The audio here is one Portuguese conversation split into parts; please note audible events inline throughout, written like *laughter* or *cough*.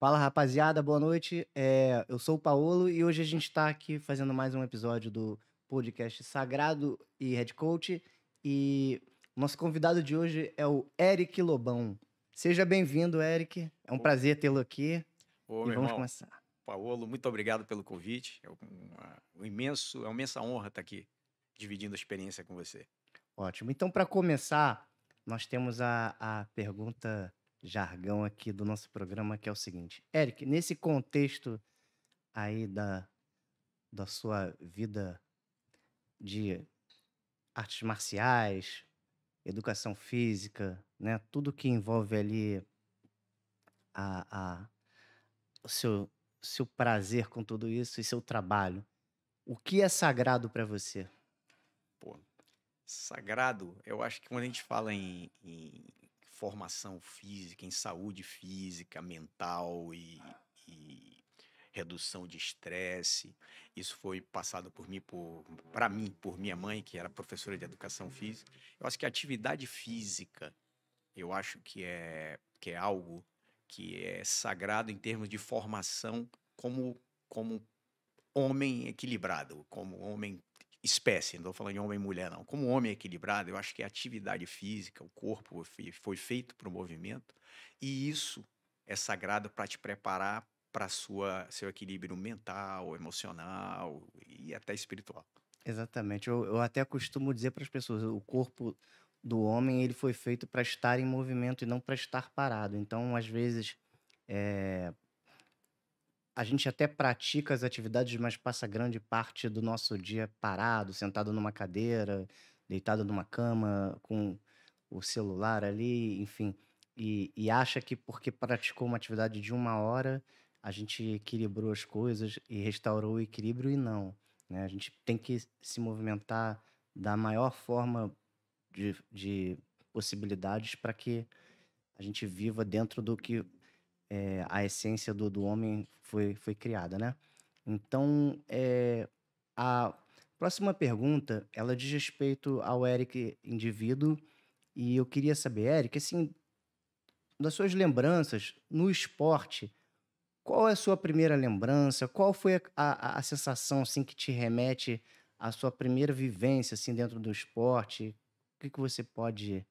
Fala rapaziada, boa noite. É, eu sou o Paulo e hoje a gente está aqui fazendo mais um episódio do podcast Sagrado e Head Coach. E nosso convidado de hoje é o Eric Lobão. Seja bem-vindo, Eric. É um Ô. prazer tê-lo aqui. Ô, e vamos irmão, começar. Paulo, muito obrigado pelo convite. É, uma, ah, um imenso, é uma imensa honra estar tá aqui dividindo a experiência com você. Ótimo. Então, para começar, nós temos a, a pergunta jargão aqui do nosso programa, que é o seguinte. Eric, nesse contexto aí da, da sua vida de artes marciais, educação física, né? Tudo que envolve ali a, a, o seu, seu prazer com tudo isso e seu trabalho. O que é sagrado para você? Pô, sagrado, eu acho que quando a gente fala em, em formação física, em saúde física, mental e, e redução de estresse. Isso foi passado por mim, para mim, por minha mãe, que era professora de educação física. Eu acho que a atividade física, eu acho que é, que é algo que é sagrado em termos de formação como, como homem equilibrado, como homem espécie, não estou falando de homem e mulher, não. Como homem é equilibrado, eu acho que a atividade física, o corpo foi feito para o movimento, e isso é sagrado para te preparar para sua seu equilíbrio mental, emocional e até espiritual. Exatamente. Eu, eu até costumo dizer para as pessoas, o corpo do homem ele foi feito para estar em movimento e não para estar parado. Então, às vezes, é, a gente até pratica as atividades, mas passa grande parte do nosso dia parado, sentado numa cadeira, deitado numa cama, com o celular ali, enfim. E, e acha que porque praticou uma atividade de uma hora, a gente equilibrou as coisas e restaurou o equilíbrio, e não. Né? A gente tem que se movimentar da maior forma de, de possibilidades para que a gente viva dentro do que é, a essência do, do homem foi, foi criada, né? Então, é, a próxima pergunta, ela diz respeito ao Eric indivíduo, e eu queria saber, Eric, assim, das suas lembranças no esporte, qual é a sua primeira lembrança? Qual foi a, a, a sensação, assim, que te remete à sua primeira vivência, assim, dentro do esporte? O que, que você pode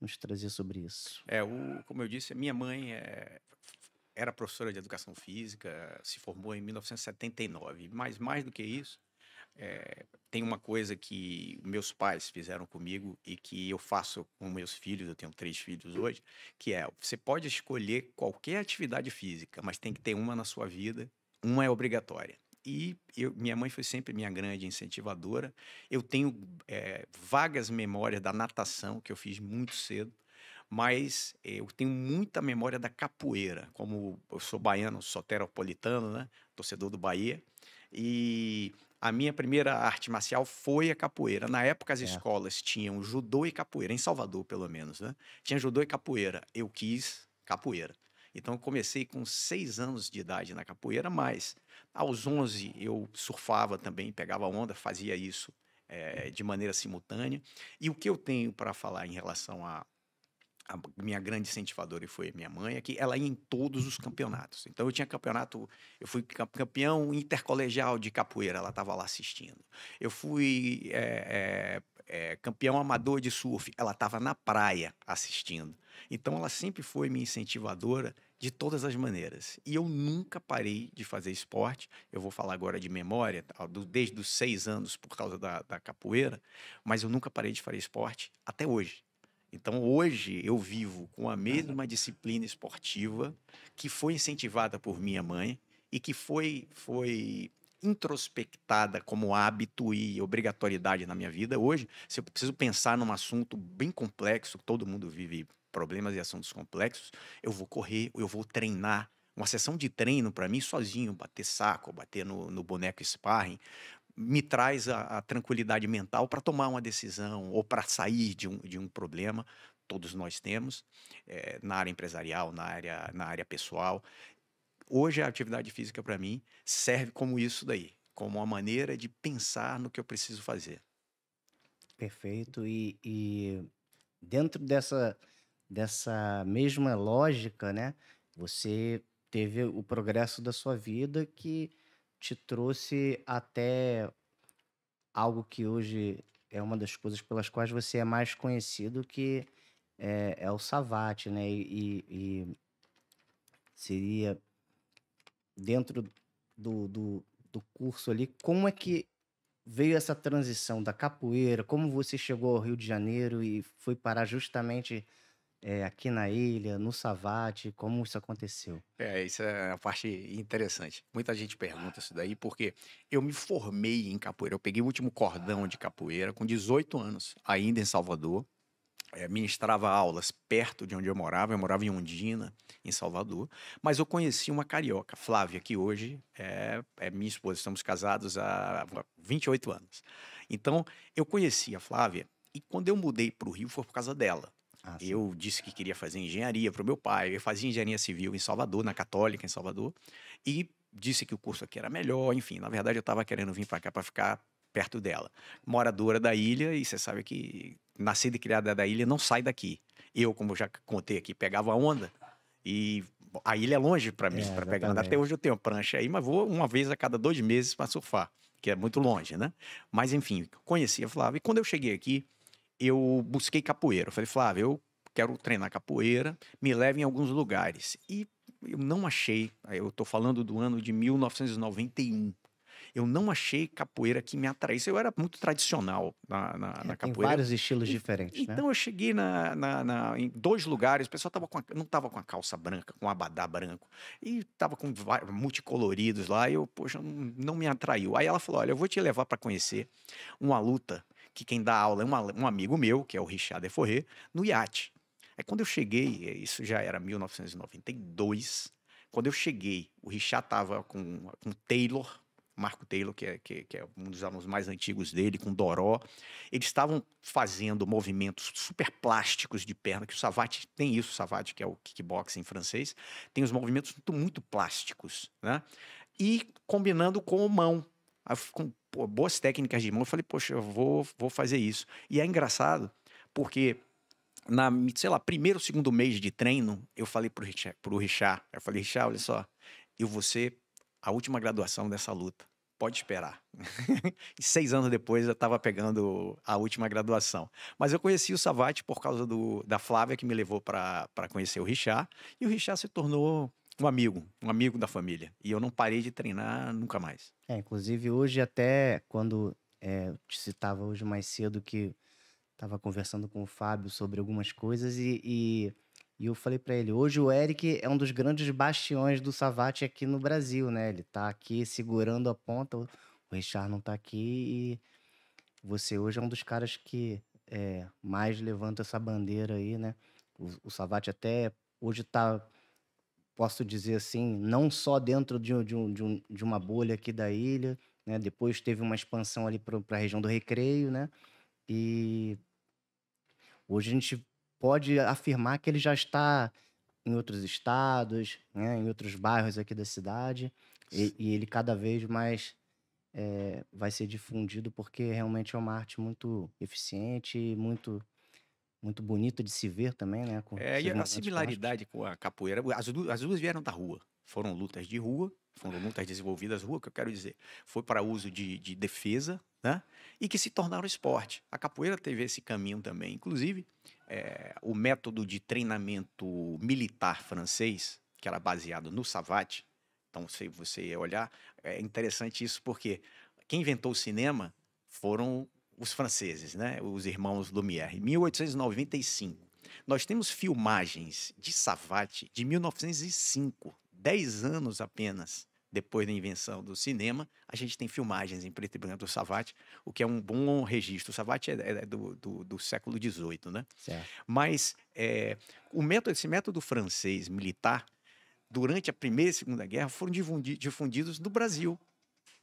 nos trazer sobre isso? É, o, como eu disse, minha mãe é, era professora de educação física, se formou em 1979, mas mais do que isso, é, tem uma coisa que meus pais fizeram comigo e que eu faço com meus filhos, eu tenho três filhos hoje, que é, você pode escolher qualquer atividade física, mas tem que ter uma na sua vida, uma é obrigatória e eu, minha mãe foi sempre minha grande incentivadora. Eu tenho é, vagas memórias da natação, que eu fiz muito cedo, mas é, eu tenho muita memória da capoeira. Como eu sou baiano, soteropolitano, né? torcedor do Bahia, e a minha primeira arte marcial foi a capoeira. Na época, as é. escolas tinham judô e capoeira, em Salvador, pelo menos, né? Tinha judô e capoeira. Eu quis capoeira. Então, eu comecei com seis anos de idade na capoeira, mas aos 11 eu surfava também, pegava onda, fazia isso é, de maneira simultânea. E o que eu tenho para falar em relação a, a minha grande incentivadora e foi minha mãe, é que ela ia em todos os campeonatos. Então eu tinha campeonato, eu fui campeão intercolegial de capoeira, ela estava lá assistindo. Eu fui é, é, campeão amador de surf, ela estava na praia assistindo. Então ela sempre foi minha incentivadora de todas as maneiras. E eu nunca parei de fazer esporte. Eu vou falar agora de memória, desde os seis anos por causa da, da capoeira, mas eu nunca parei de fazer esporte até hoje. Então hoje eu vivo com a mesma disciplina esportiva que foi incentivada por minha mãe e que foi, foi introspectada como hábito e obrigatoriedade na minha vida. Hoje, se eu preciso pensar num assunto bem complexo que todo mundo vive problemas e assuntos complexos, eu vou correr, eu vou treinar. Uma sessão de treino para mim sozinho, bater saco, bater no, no boneco sparring, me traz a, a tranquilidade mental para tomar uma decisão ou para sair de um, de um problema. Todos nós temos, é, na área empresarial, na área, na área pessoal. Hoje a atividade física para mim serve como isso daí, como uma maneira de pensar no que eu preciso fazer. Perfeito. E, e dentro dessa dessa mesma lógica, né? Você teve o progresso da sua vida que te trouxe até algo que hoje é uma das coisas pelas quais você é mais conhecido, que é, é o Savate, né? E, e, seria dentro do, do, do curso ali, como é que veio essa transição da capoeira? Como você chegou ao Rio de Janeiro e foi parar justamente é, aqui na ilha, no Savate, como isso aconteceu? É, isso é a parte interessante. Muita gente pergunta isso daí, porque eu me formei em capoeira. Eu peguei o último cordão de capoeira com 18 anos, ainda em Salvador. É, ministrava aulas perto de onde eu morava, eu morava em Ondina, em Salvador, mas eu conheci uma carioca, Flávia, que hoje é, é minha esposa, estamos casados há 28 anos. Então, eu conheci a Flávia e quando eu mudei para o Rio foi por causa dela. Ah, eu disse que queria fazer engenharia para o meu pai. Eu fazia engenharia civil em Salvador, na Católica, em Salvador. E disse que o curso aqui era melhor. Enfim, na verdade, eu estava querendo vir para cá para ficar perto dela. Moradora da ilha, e você sabe que nascida e criada da ilha não sai daqui. Eu, como já contei aqui, pegava onda e a ilha é longe para mim, é, para pegar. Até hoje eu tenho prancha aí, mas vou uma vez a cada dois meses para surfar, que é muito longe, né? Mas enfim, conhecia a Flávia. E quando eu cheguei aqui, eu busquei capoeira. Eu falei, Flávio, eu quero treinar capoeira, me leve em alguns lugares. E eu não achei, eu estou falando do ano de 1991. Eu não achei capoeira que me atraísse. Eu era muito tradicional na, na, é, na capoeira. Tem vários estilos e, diferentes. Né? Então né? eu cheguei na, na, em dois lugares, o pessoal tava com a, não estava com a calça branca, com o abadá branco. E estava com multicoloridos lá. E eu, poxa, não, não me atraiu. Aí ela falou: olha, eu vou te levar para conhecer uma luta que quem dá aula é uma, um amigo meu, que é o Richard Eforré, no iate. Aí quando eu cheguei, eh, isso já era 1992, quando eu cheguei, o Richard estava com, com Taylor, Marco Taylor, que é, que, que é, um dos alunos mais antigos dele, com Doró. Eles estavam fazendo movimentos super plásticos de perna, que o Savate tem isso, o Savate, que é o kickboxing em francês, tem os movimentos muito, muito plásticos, né? E combinando com mão, Aí com pô, boas técnicas de mão, eu falei, poxa, eu vou, vou fazer isso. E é engraçado, porque na, sei lá, primeiro, segundo mês de treino, eu falei pro Richard, pro Richard eu falei, Richard, olha só, eu vou ser a última graduação dessa luta. Pode esperar. *laughs* e seis anos depois eu estava pegando a última graduação. Mas eu conheci o Savate por causa do, da Flávia, que me levou para conhecer o Richard. E o Richard se tornou um amigo, um amigo da família. E eu não parei de treinar nunca mais. É, inclusive hoje até quando é, eu te citava hoje mais cedo que estava conversando com o Fábio sobre algumas coisas e, e, e eu falei para ele, hoje o Eric é um dos grandes bastiões do Savate aqui no Brasil, né? Ele está aqui segurando a ponta, o Richard não está aqui e você hoje é um dos caras que é, mais levanta essa bandeira aí, né? O, o Savate até hoje está posso dizer assim, não só dentro de, de, um, de, um, de uma bolha aqui da ilha, né? depois teve uma expansão ali para a região do Recreio, né? E hoje a gente pode afirmar que ele já está em outros estados, né? em outros bairros aqui da cidade, e, e ele cada vez mais é, vai ser difundido porque realmente é uma arte muito eficiente muito muito bonito de se ver também, né? Com é, e a similaridade com a capoeira. As duas, as duas vieram da rua. Foram lutas de rua, foram lutas desenvolvidas rua, que eu quero dizer. Foi para uso de, de defesa, né? E que se tornaram esporte. A capoeira teve esse caminho também. Inclusive, é, o método de treinamento militar francês, que era baseado no savate. Então, se você olhar, é interessante isso porque quem inventou o cinema foram os franceses, né? os irmãos Lumière, em 1895. Nós temos filmagens de Savate de 1905, 10 anos apenas depois da invenção do cinema, a gente tem filmagens em preto e branco do Savate, o que é um bom registro. O Savate é, é do, do, do século XVIII, né? Certo. Mas é, o método, esse método francês militar, durante a Primeira e Segunda Guerra, foram difundidos no Brasil.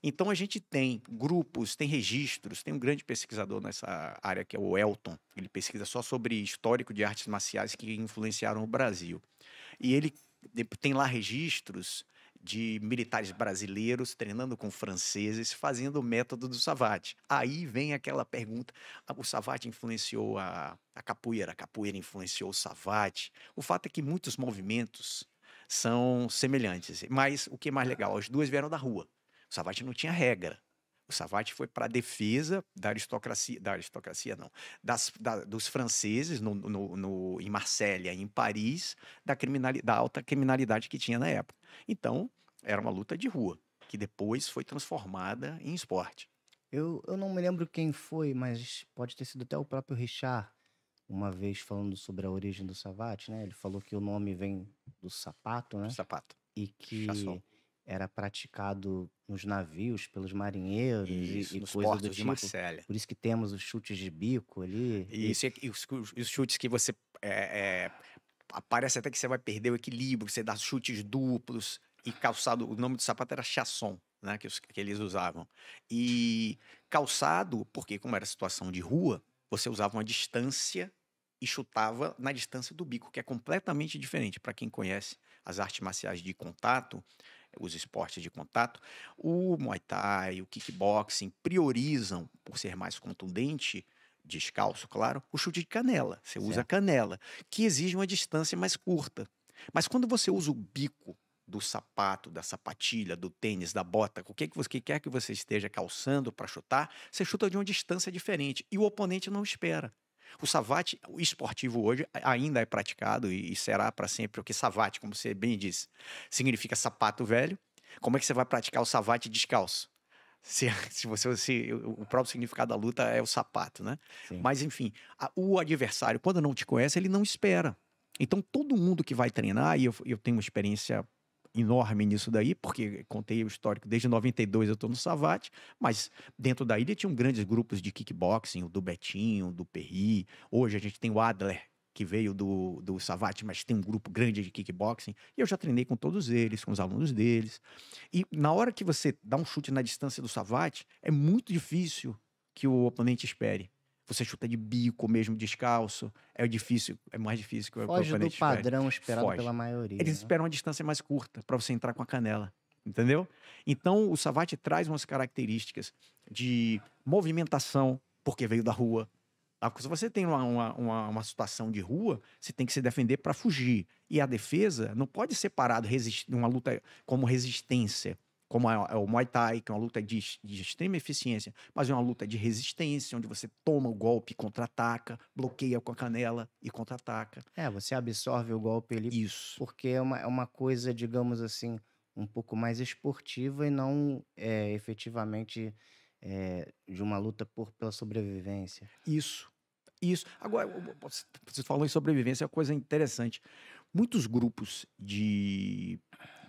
Então a gente tem grupos, tem registros, tem um grande pesquisador nessa área que é o Elton. Ele pesquisa só sobre histórico de artes marciais que influenciaram o Brasil. E ele tem lá registros de militares brasileiros treinando com franceses, fazendo o método do Savate. Aí vem aquela pergunta: ah, o Savate influenciou a, a capoeira, a capoeira influenciou o Savate. O fato é que muitos movimentos são semelhantes, mas o que é mais legal, as duas vieram da rua. O Savate não tinha regra. O Savate foi para a defesa da aristocracia, da aristocracia não, das, da, dos franceses no, no, no, em Marsella, em Paris, da, criminalidade, da alta criminalidade que tinha na época. Então, era uma luta de rua, que depois foi transformada em esporte. Eu, eu não me lembro quem foi, mas pode ter sido até o próprio Richard, uma vez falando sobre a origem do Savate, né? Ele falou que o nome vem do sapato, né? sapato. E que Chassol era praticado nos navios pelos marinheiros isso, e, e coisas do tipo. de Marselha. Por isso que temos os chutes de bico ali. Isso, e, e os, os, chutes que você é, é, até que você vai perder o equilíbrio, você dá chutes duplos e calçado. O nome do sapato era chasson, né? Que, os, que eles usavam. E calçado, porque como era situação de rua, você usava uma distância e chutava na distância do bico, que é completamente diferente. Para quem conhece as artes marciais de contato, os esportes de contato, o Muay Thai, o kickboxing priorizam, por ser mais contundente, descalço, claro, o chute de canela. Você certo. usa canela, que exige uma distância mais curta. Mas quando você usa o bico do sapato, da sapatilha, do tênis, da bota, o que, que, você, que quer que você esteja calçando para chutar, você chuta de uma distância diferente e o oponente não espera. O savate esportivo hoje ainda é praticado e será para sempre, porque savate, como você bem disse, significa sapato velho. Como é que você vai praticar o savate descalço? *laughs* Se, se você se, o próprio significado da luta é o sapato, né? Sim. Mas enfim, a, o adversário quando não te conhece ele não espera. Então todo mundo que vai treinar e eu, eu tenho uma experiência enorme nisso daí, porque contei o histórico, desde 92 eu estou no Savate, mas dentro da ilha tinham grandes grupos de kickboxing, o do Betinho, do Perri, hoje a gente tem o Adler, que veio do, do Savate, mas tem um grupo grande de kickboxing, e eu já treinei com todos eles, com os alunos deles, e na hora que você dá um chute na distância do Savate, é muito difícil que o oponente espere você chuta de bico mesmo, descalço. É difícil, é mais difícil que o Foge do padrão esperado Foge. pela maioria. Eles né? esperam uma distância mais curta para você entrar com a canela, entendeu? Então, o Savate traz umas características de movimentação, porque veio da rua. Ah, porque se você tem uma, uma, uma, uma situação de rua, você tem que se defender para fugir. E a defesa não pode ser parada, uma luta como resistência como é, é o Muay Thai, que é uma luta de, de, extrema eficiência, mas é uma luta de resistência, onde você toma o golpe, contra-ataca, bloqueia com a canela e contra-ataca. É, você absorve o golpe ali. Isso. Porque é uma, é uma coisa, digamos assim, um pouco mais esportiva e não é, efetivamente é, de uma luta por, pela sobrevivência. Isso. Isso. Agora, você falou em sobrevivência, é uma coisa interessante. Muitos grupos de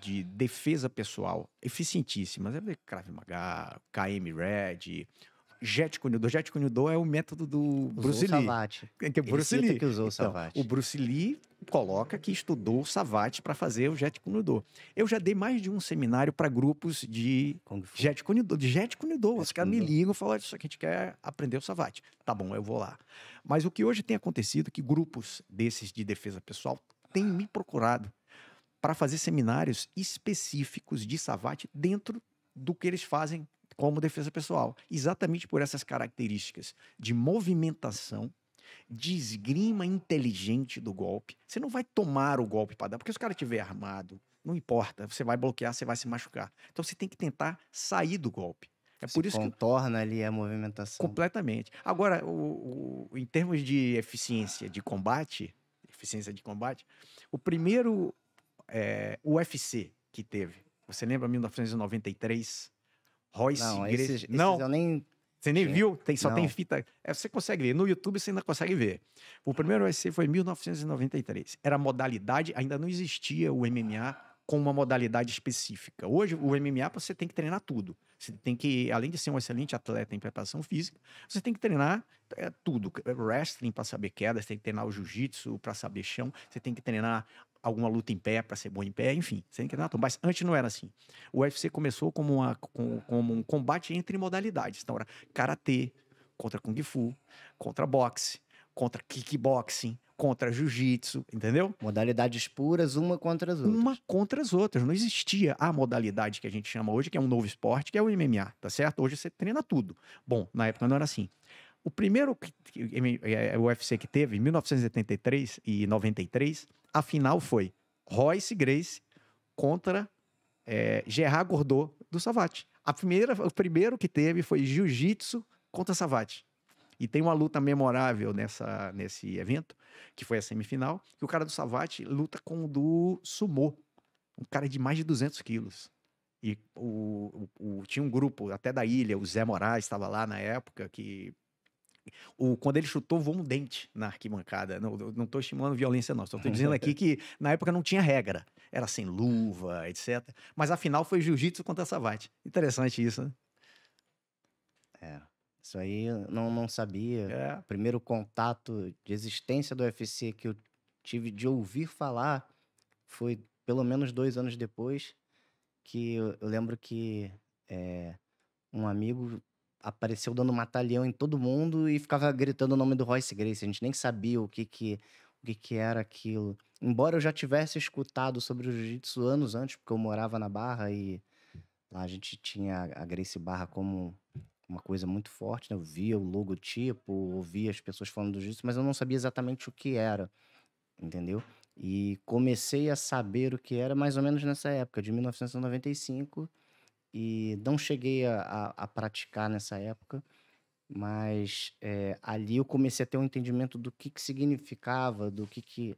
de defesa pessoal eficientíssimas. É Krav Maga, KM Red, Jet Kunido. Jet Kunido é o método do usou Bruce Lee. Savate. Que é, é Bruce Ele Lee. que usou então, o Savate. O Bruce Lee coloca que estudou o Savate para fazer o Jet Kunido. Eu já dei mais de um seminário para grupos de Jet Kunido, de Jet Kunido. Os caras me ligam e falam, isso aqui a gente quer aprender o Savate. Tá bom, eu vou lá. Mas o que hoje tem acontecido é que grupos desses de defesa pessoal têm me procurado para fazer seminários específicos de Savate dentro do que eles fazem como defesa pessoal, exatamente por essas características de movimentação, de esgrima inteligente do golpe. Você não vai tomar o golpe para dar, porque se o cara estiver armado, não importa, você vai bloquear, você vai se machucar. Então você tem que tentar sair do golpe. É por isso contorna que... ali a movimentação. Completamente. Agora, o, o, em termos de eficiência de combate, eficiência de combate, o primeiro é, UFC que teve. Você lembra 1993? Royce Não, Gracie. Esses, não. eu nem. Você nem Sim. viu? Tem, só não. tem fita. É, você consegue ver. No YouTube você ainda consegue ver. O primeiro UFC foi em 1993. Era modalidade, ainda não existia o MMA com uma modalidade específica. Hoje, o MMA você tem que treinar tudo. Você tem que, além de ser um excelente atleta em preparação física, você tem que treinar é, tudo. É, wrestling para saber queda, você tem que treinar o jiu-jitsu para saber chão, você tem que treinar alguma luta em pé para ser bom em pé, enfim, você tem que treinar tudo. Mas antes não era assim. O UFC começou como, uma, como um combate entre modalidades. Então era karatê contra kung fu, contra boxe, contra kickboxing, contra jiu-jitsu, entendeu? Modalidades puras, uma contra as outras. Uma contra as outras. Não existia a modalidade que a gente chama hoje, que é um novo esporte, que é o MMA, tá certo? Hoje você treina tudo. Bom, na época não era assim. O primeiro que, UFC é, é, que teve, em 1983 e 93, a final foi Royce Grace contra é, Gerard Gordô do Savate. A primeira, o primeiro que teve foi Jiu-Jitsu contra Savate. E tem uma luta memorável nessa, nesse evento, que foi a semifinal, que o cara do Savate luta com o do sumo um cara de mais de 200 quilos. E o, o, o, tinha um grupo até da ilha, o Zé Moraes estava lá na época, que o, quando ele chutou, voou um dente na arquibancada. Não, não estimulando violência, não. Estou dizendo aqui que na época não tinha regra. Era sem assim, luva, etc. Mas a final foi jiu-jitsu contra savate. Interessante isso, né? Isso aí eu não, não sabia. É. O primeiro contato de existência do UFC que eu tive de ouvir falar foi pelo menos dois anos depois, que eu, eu lembro que é, um amigo apareceu dando matalhão em todo mundo e ficava gritando o nome do Royce Grace. A gente nem sabia o que que, o que, que era aquilo. Embora eu já tivesse escutado sobre o jiu-jitsu anos antes, porque eu morava na Barra e lá a gente tinha a Grace Barra como uma coisa muito forte, né? Eu via o logotipo, ouvia as pessoas falando disso, mas eu não sabia exatamente o que era, entendeu? E comecei a saber o que era mais ou menos nessa época, de 1995, e não cheguei a, a, a praticar nessa época, mas é, ali eu comecei a ter um entendimento do que, que significava, do que, que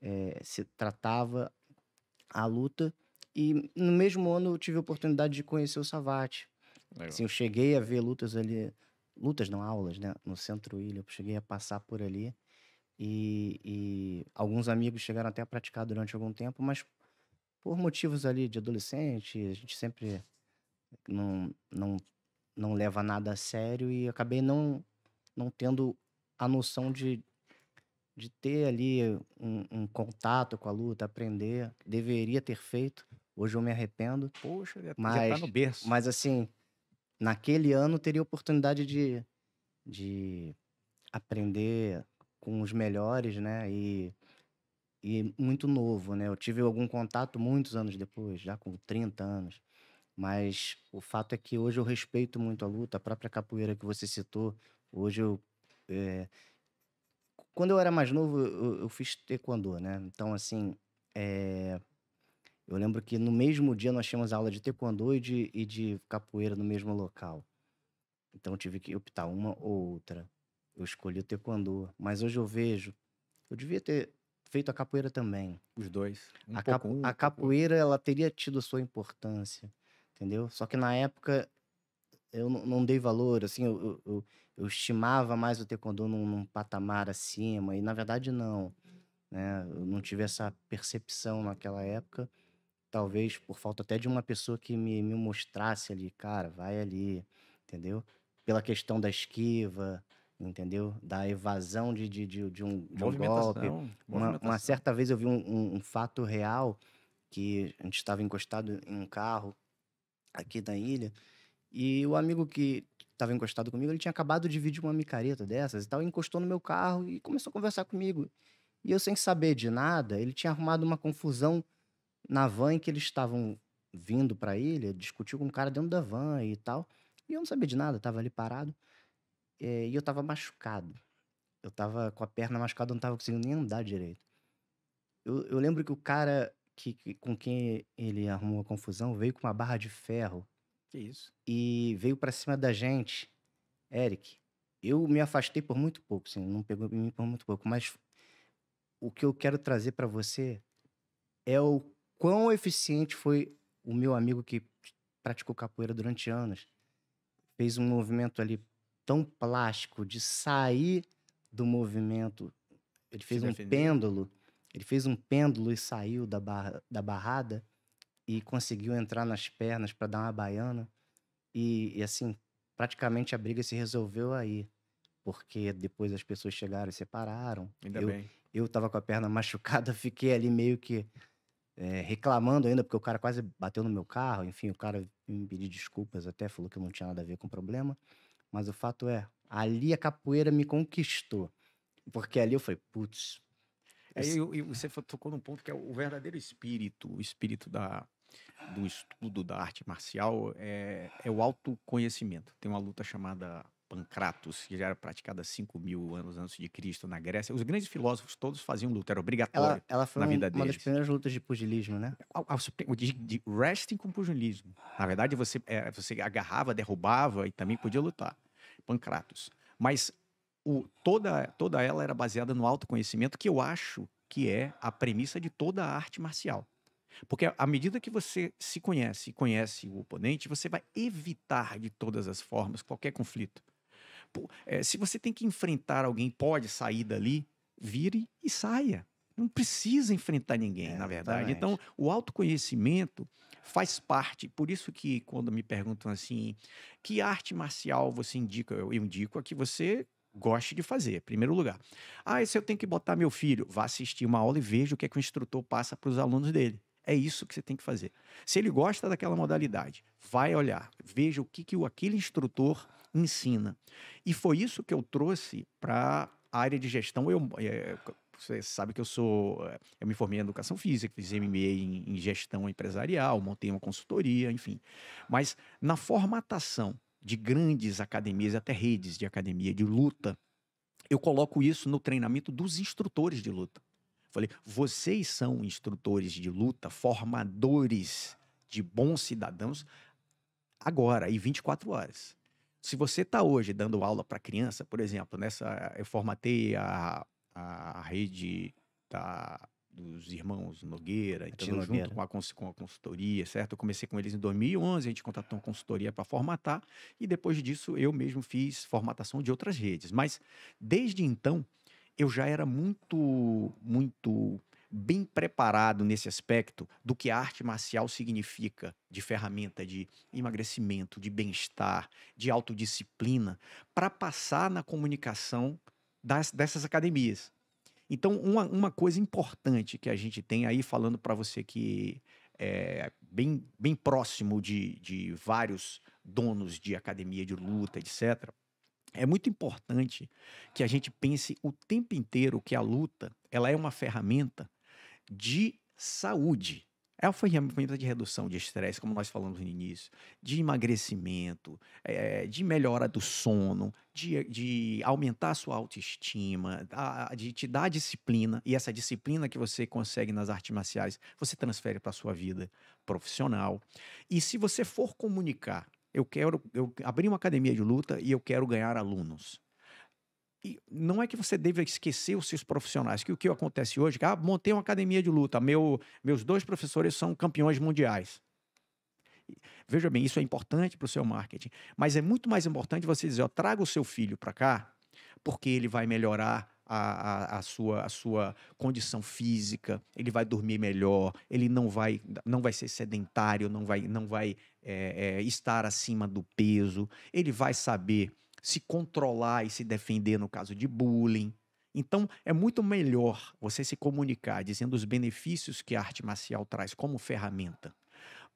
é, se tratava a luta. E no mesmo ano eu tive a oportunidade de conhecer o Savate, Legal. Assim, eu cheguei a ver lutas ali, lutas não, aulas, né? No Centro Ilha, eu cheguei a passar por ali e, e alguns amigos chegaram até a praticar durante algum tempo, mas por motivos ali de adolescente, a gente sempre não, não, não leva nada a sério e acabei não, não tendo a noção de, de ter ali um, um, contato com a luta, aprender. Deveria ter feito. Hoje eu me arrependo. Poxa, tá, tá mas, no berço. Mas assim, naquele ano, teria oportunidade de, de aprender com os melhores, né? E, e muito novo, né? Eu tive algum contato muitos anos depois, já com 30 anos. Mas o fato é que hoje eu respeito muito a luta, a própria capoeira que você citou. Hoje eu. É... Quando eu era mais novo, eu, eu fiz taekwondo, né? Então, assim. É... Eu lembro que no mesmo dia nós tínhamos aula de taekwondo e de, e de capoeira no mesmo local. Então eu tive que optar uma ou outra. Eu escolhi o taekwondo, mas hoje eu vejo, eu devia ter feito a capoeira também. Os dois. Um a, pouco, capo, um, a capoeira ela teria tido sua importância, entendeu? Só que na época eu não dei valor, assim, eu, eu, eu estimava mais o taekwondo num, num, patamar acima, e na verdade não. Né? Eu não tive essa percepção naquela época talvez por falta até de uma pessoa que me, me mostrasse ali, cara, vai ali, entendeu? Pela questão da esquiva, entendeu? Da evasão de, de, de, de um, de um golpe. Uma, uma, certa vez eu vi um, um, um fato real que a gente estava encostado em um carro aqui na ilha e o amigo que estava encostado comigo, ele tinha acabado de vir de uma micareta dessas e tal, encostou no meu carro e começou a conversar comigo. E eu, sem saber de nada, ele tinha arrumado uma confusão na van em que eles estavam vindo para a ilha, discutiu com um cara dentro da van e tal. E eu não sabia de nada, tava ali parado. Eh, e eu tava machucado. Eu tava com a perna machucada, não tava conseguindo nem andar direito. Eu, eu lembro que o cara que, que, com quem ele arrumou a confusão veio com uma barra de ferro. Que isso? E veio para cima da gente, Eric. Eu me afastei por muito pouco, assim, não pegou em mim por muito pouco, mas o que eu quero trazer para você é o quão eficiente foi o meu amigo que praticou capoeira durante anos. Fez um movimento ali tão plástico de sair do movimento. Ele fez um pêndulo. Ele fez um pêndulo e saiu da, barra, da barrada e conseguiu entrar nas pernas para dar uma baiana. E, e, assim, praticamente a briga se resolveu aí. Porque depois as pessoas chegaram e separaram. Ainda eu, bem. Eu tava com a perna *laughs* machucada, fiquei ali meio que é, reclamando ainda, porque o cara quase bateu no meu carro. Enfim, o cara me pediu desculpas, até falou que eu não tinha nada a ver com o problema. Mas o fato é, ali a capoeira me conquistou. Porque ali eu falei, putz. É, esse... e você tocou num ponto que é o verdadeiro espírito, o espírito da, do estudo da arte marcial é, é o autoconhecimento. Tem uma luta chamada Pancratos, que já era praticada 5 mil anos antes de Cristo na Grécia. Os grandes filósofos todos faziam luta, era obrigatório ela, ela foi na vida um, deles. uma das primeiras lutas de pugilismo, né? O de, de wrestling com pugilismo. Na verdade, você, é, você agarrava, derrubava e também podia lutar. Pancratos. Mas o, toda, toda ela era baseada no autoconhecimento, que eu acho que é a premissa de toda a arte marcial. Porque à medida que você se conhece e conhece o oponente, você vai evitar de todas as formas qualquer conflito é, se você tem que enfrentar alguém, pode sair dali, vire e saia. Não precisa enfrentar ninguém, é, na verdade. Então, Exatamente. Então, o autoconhecimento faz parte. Por isso que quando me perguntam assim, que arte marcial você indica? Eu, eu indico a que você goste de fazer, primeiro lugar. Ah, se eu tenho que botar meu filho, vá assistir uma aula e veja o que, é que o instrutor passa para os alunos dele. É isso que você tem que fazer. Se ele gosta daquela modalidade, vai olhar, veja o que, que aquele instrutor ensina. E foi isso que eu trouxe para a área de gestão. Eu, é, você sabe que eu sou. É, eu me formei em educação física, fiz MBA em, em gestão empresarial, montei uma consultoria, enfim. Mas na formatação de grandes academias, até redes de academia de luta, eu coloco isso no treinamento dos instrutores de luta. Falei, vocês são instrutores de luta, formadores de bons cidadãos agora e 24 horas. Se você está hoje dando aula para criança, por exemplo, nessa eu formatei a, a rede da, dos irmãos Nogueira, então junto Com, a, com a consultoria, certo? Eu comecei com eles em 2011, a gente contratou uma consultoria para formatar e depois disso eu mesmo fiz formatação de outras redes. Mas desde então eu já era muito, muito bem preparado nesse aspecto do que a arte marcial significa de ferramenta de emagrecimento, de bem-estar, de autodisciplina, para passar na comunicação das, dessas academias. Então, uma, uma coisa importante que a gente tem aí, falando para você que é bem, bem próximo de, de vários donos de academia de luta, etc., é muito importante que a gente pense o tempo inteiro que a luta ela é uma ferramenta de saúde. É uma ferramenta de redução de estresse, como nós falamos no início, de emagrecimento, é, de melhora do sono, de, de aumentar a sua autoestima, a, de te dar disciplina. E essa disciplina que você consegue nas artes marciais, você transfere para a sua vida profissional. E se você for comunicar, eu quero eu abrir uma academia de luta e eu quero ganhar alunos. E não é que você deva esquecer os seus profissionais, que o que acontece hoje, que, ah, montei uma academia de luta, meu, meus dois professores são campeões mundiais. Veja bem, isso é importante para o seu marketing, mas é muito mais importante você dizer, ó, traga o seu filho para cá, porque ele vai melhorar a, a, a, sua, a sua condição física, ele vai dormir melhor, ele não vai, não vai ser sedentário, não vai, não vai é, é, estar acima do peso, ele vai saber se controlar e se defender no caso de bullying. Então, é muito melhor você se comunicar dizendo os benefícios que a arte marcial traz como ferramenta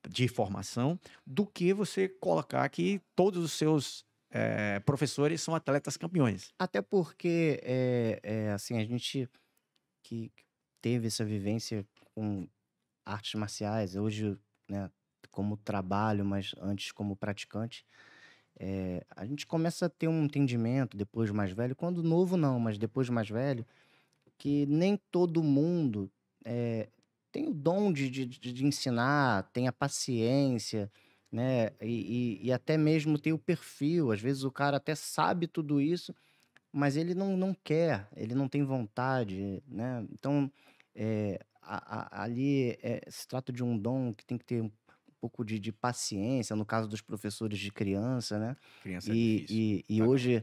de formação do que você colocar que todos os seus é, professores são atletas campeões. Até porque, é, é, assim, a gente que teve essa vivência com artes marciais, hoje, né, como trabalho, mas antes como praticante, é, a gente começa a ter um entendimento depois mais velho, quando novo não, mas depois mais velho, que nem todo mundo é, tem o dom de, de, de, ensinar, tem a paciência, né? E, e, e, até mesmo tem o perfil. Às vezes o cara até sabe tudo isso, mas ele não, não quer, ele não tem vontade, né? Então, é, a, a, ali é, se trata de um dom que tem que ter pouco de, de, paciência, no caso dos professores de criança, né? Criança e, é e, e, hoje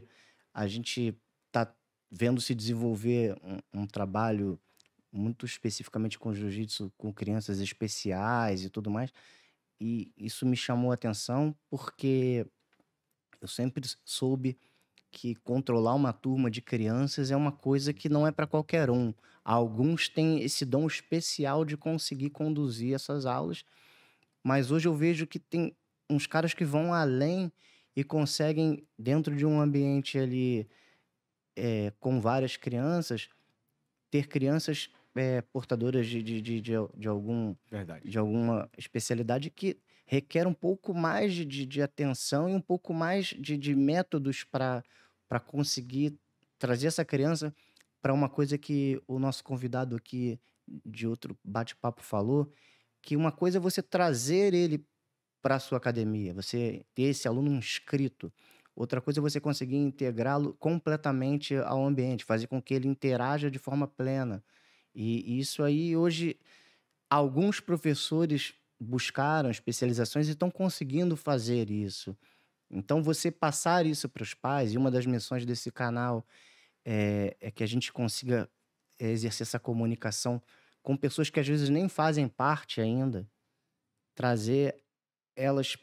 a gente está vendo se desenvolver um, um trabalho muito especificamente com jiu-jitsu, com crianças especiais e tudo mais. E isso me chamou a atenção porque eu sempre soube que controlar uma turma de crianças é uma coisa que não é para qualquer um. Alguns têm esse dom especial de conseguir conduzir essas aulas mas hoje eu vejo que tem uns caras que vão além e conseguem, dentro de um ambiente ali é, com várias crianças, ter crianças é, portadoras de, de, de, de, de algum, de alguma especialidade que requer um pouco mais de, de atenção e um pouco mais de, de métodos para conseguir trazer essa criança para uma coisa que o nosso convidado aqui de outro bate-papo falou, que uma coisa é você trazer ele para a sua academia, você ter esse aluno inscrito. Outra coisa é você conseguir integrá-lo completamente ao ambiente, fazer com que ele interaja de forma plena. E, e isso aí, hoje, alguns professores buscaram especializações e estão conseguindo fazer isso. Então, você passar isso para os pais, e uma das missões desse canal é, é que a gente consiga eh, exercer essa comunicação com pessoas que às vezes nem fazem parte ainda, trazer elas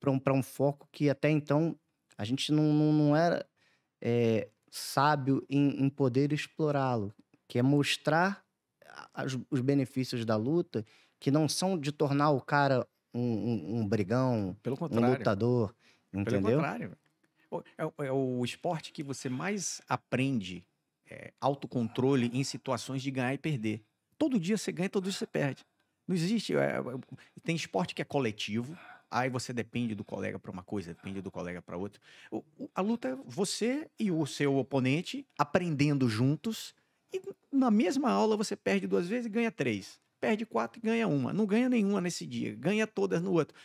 para um, um foco que até então a gente não, não, não era é, sábio em, em poder explorá-lo, que é mostrar as, os benefícios da luta, que não são de tornar o cara um, um, um brigão, um lutador, entendeu? Pelo contrário. É, é, o esporte que você mais aprende é, autocontrole em situações de ganhar e perder. Todo dia você ganha, todo dia você perde. Não existe. É, é, é tem esporte que é coletivo. Aí você depende do colega para uma coisa, depende do colega para outra. a luta é você e o seu oponente aprendendo juntos. E na mesma aula você perde duas vezes e ganha três. Perde quatro e ganha uma. Não ganha nenhuma nesse dia, ganha todas no outro.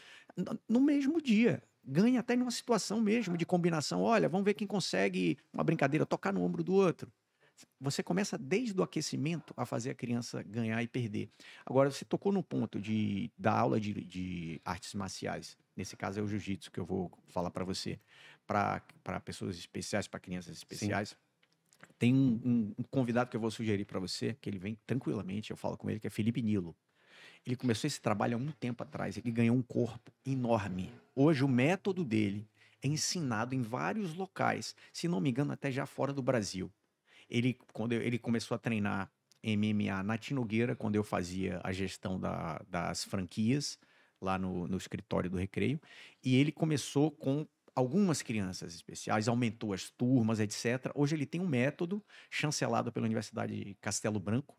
No mesmo dia. Ganha até numa situação mesmo de combinação. Olha, vamos ver quem consegue uma brincadeira, tocar no ombro do outro você começa desde o aquecimento a fazer a criança ganhar e perder. Agora, você tocou no ponto de, da aula de, de artes marciais. Nesse caso é o jiu-jitsu que eu vou falar para você. Para pessoas especiais, para crianças especiais. Sim. Tem um, um, um convidado que eu vou sugerir para você, que ele vem tranquilamente, eu falo com ele, que é Felipe Nilo. Ele começou esse trabalho há um tempo atrás. Ele ganhou um corpo enorme. Hoje, o método dele é ensinado em vários locais, se não me engano, até já fora do Brasil. Ele, quando ele começou a treinar MMA na Tinogueira, quando eu fazia a gestão da, das franquias lá no, no escritório do Recreio, e ele começou com algumas crianças especiais, aumentou as turmas, etc. Hoje ele tem um método chancelado pela Universidade de Castelo Branco,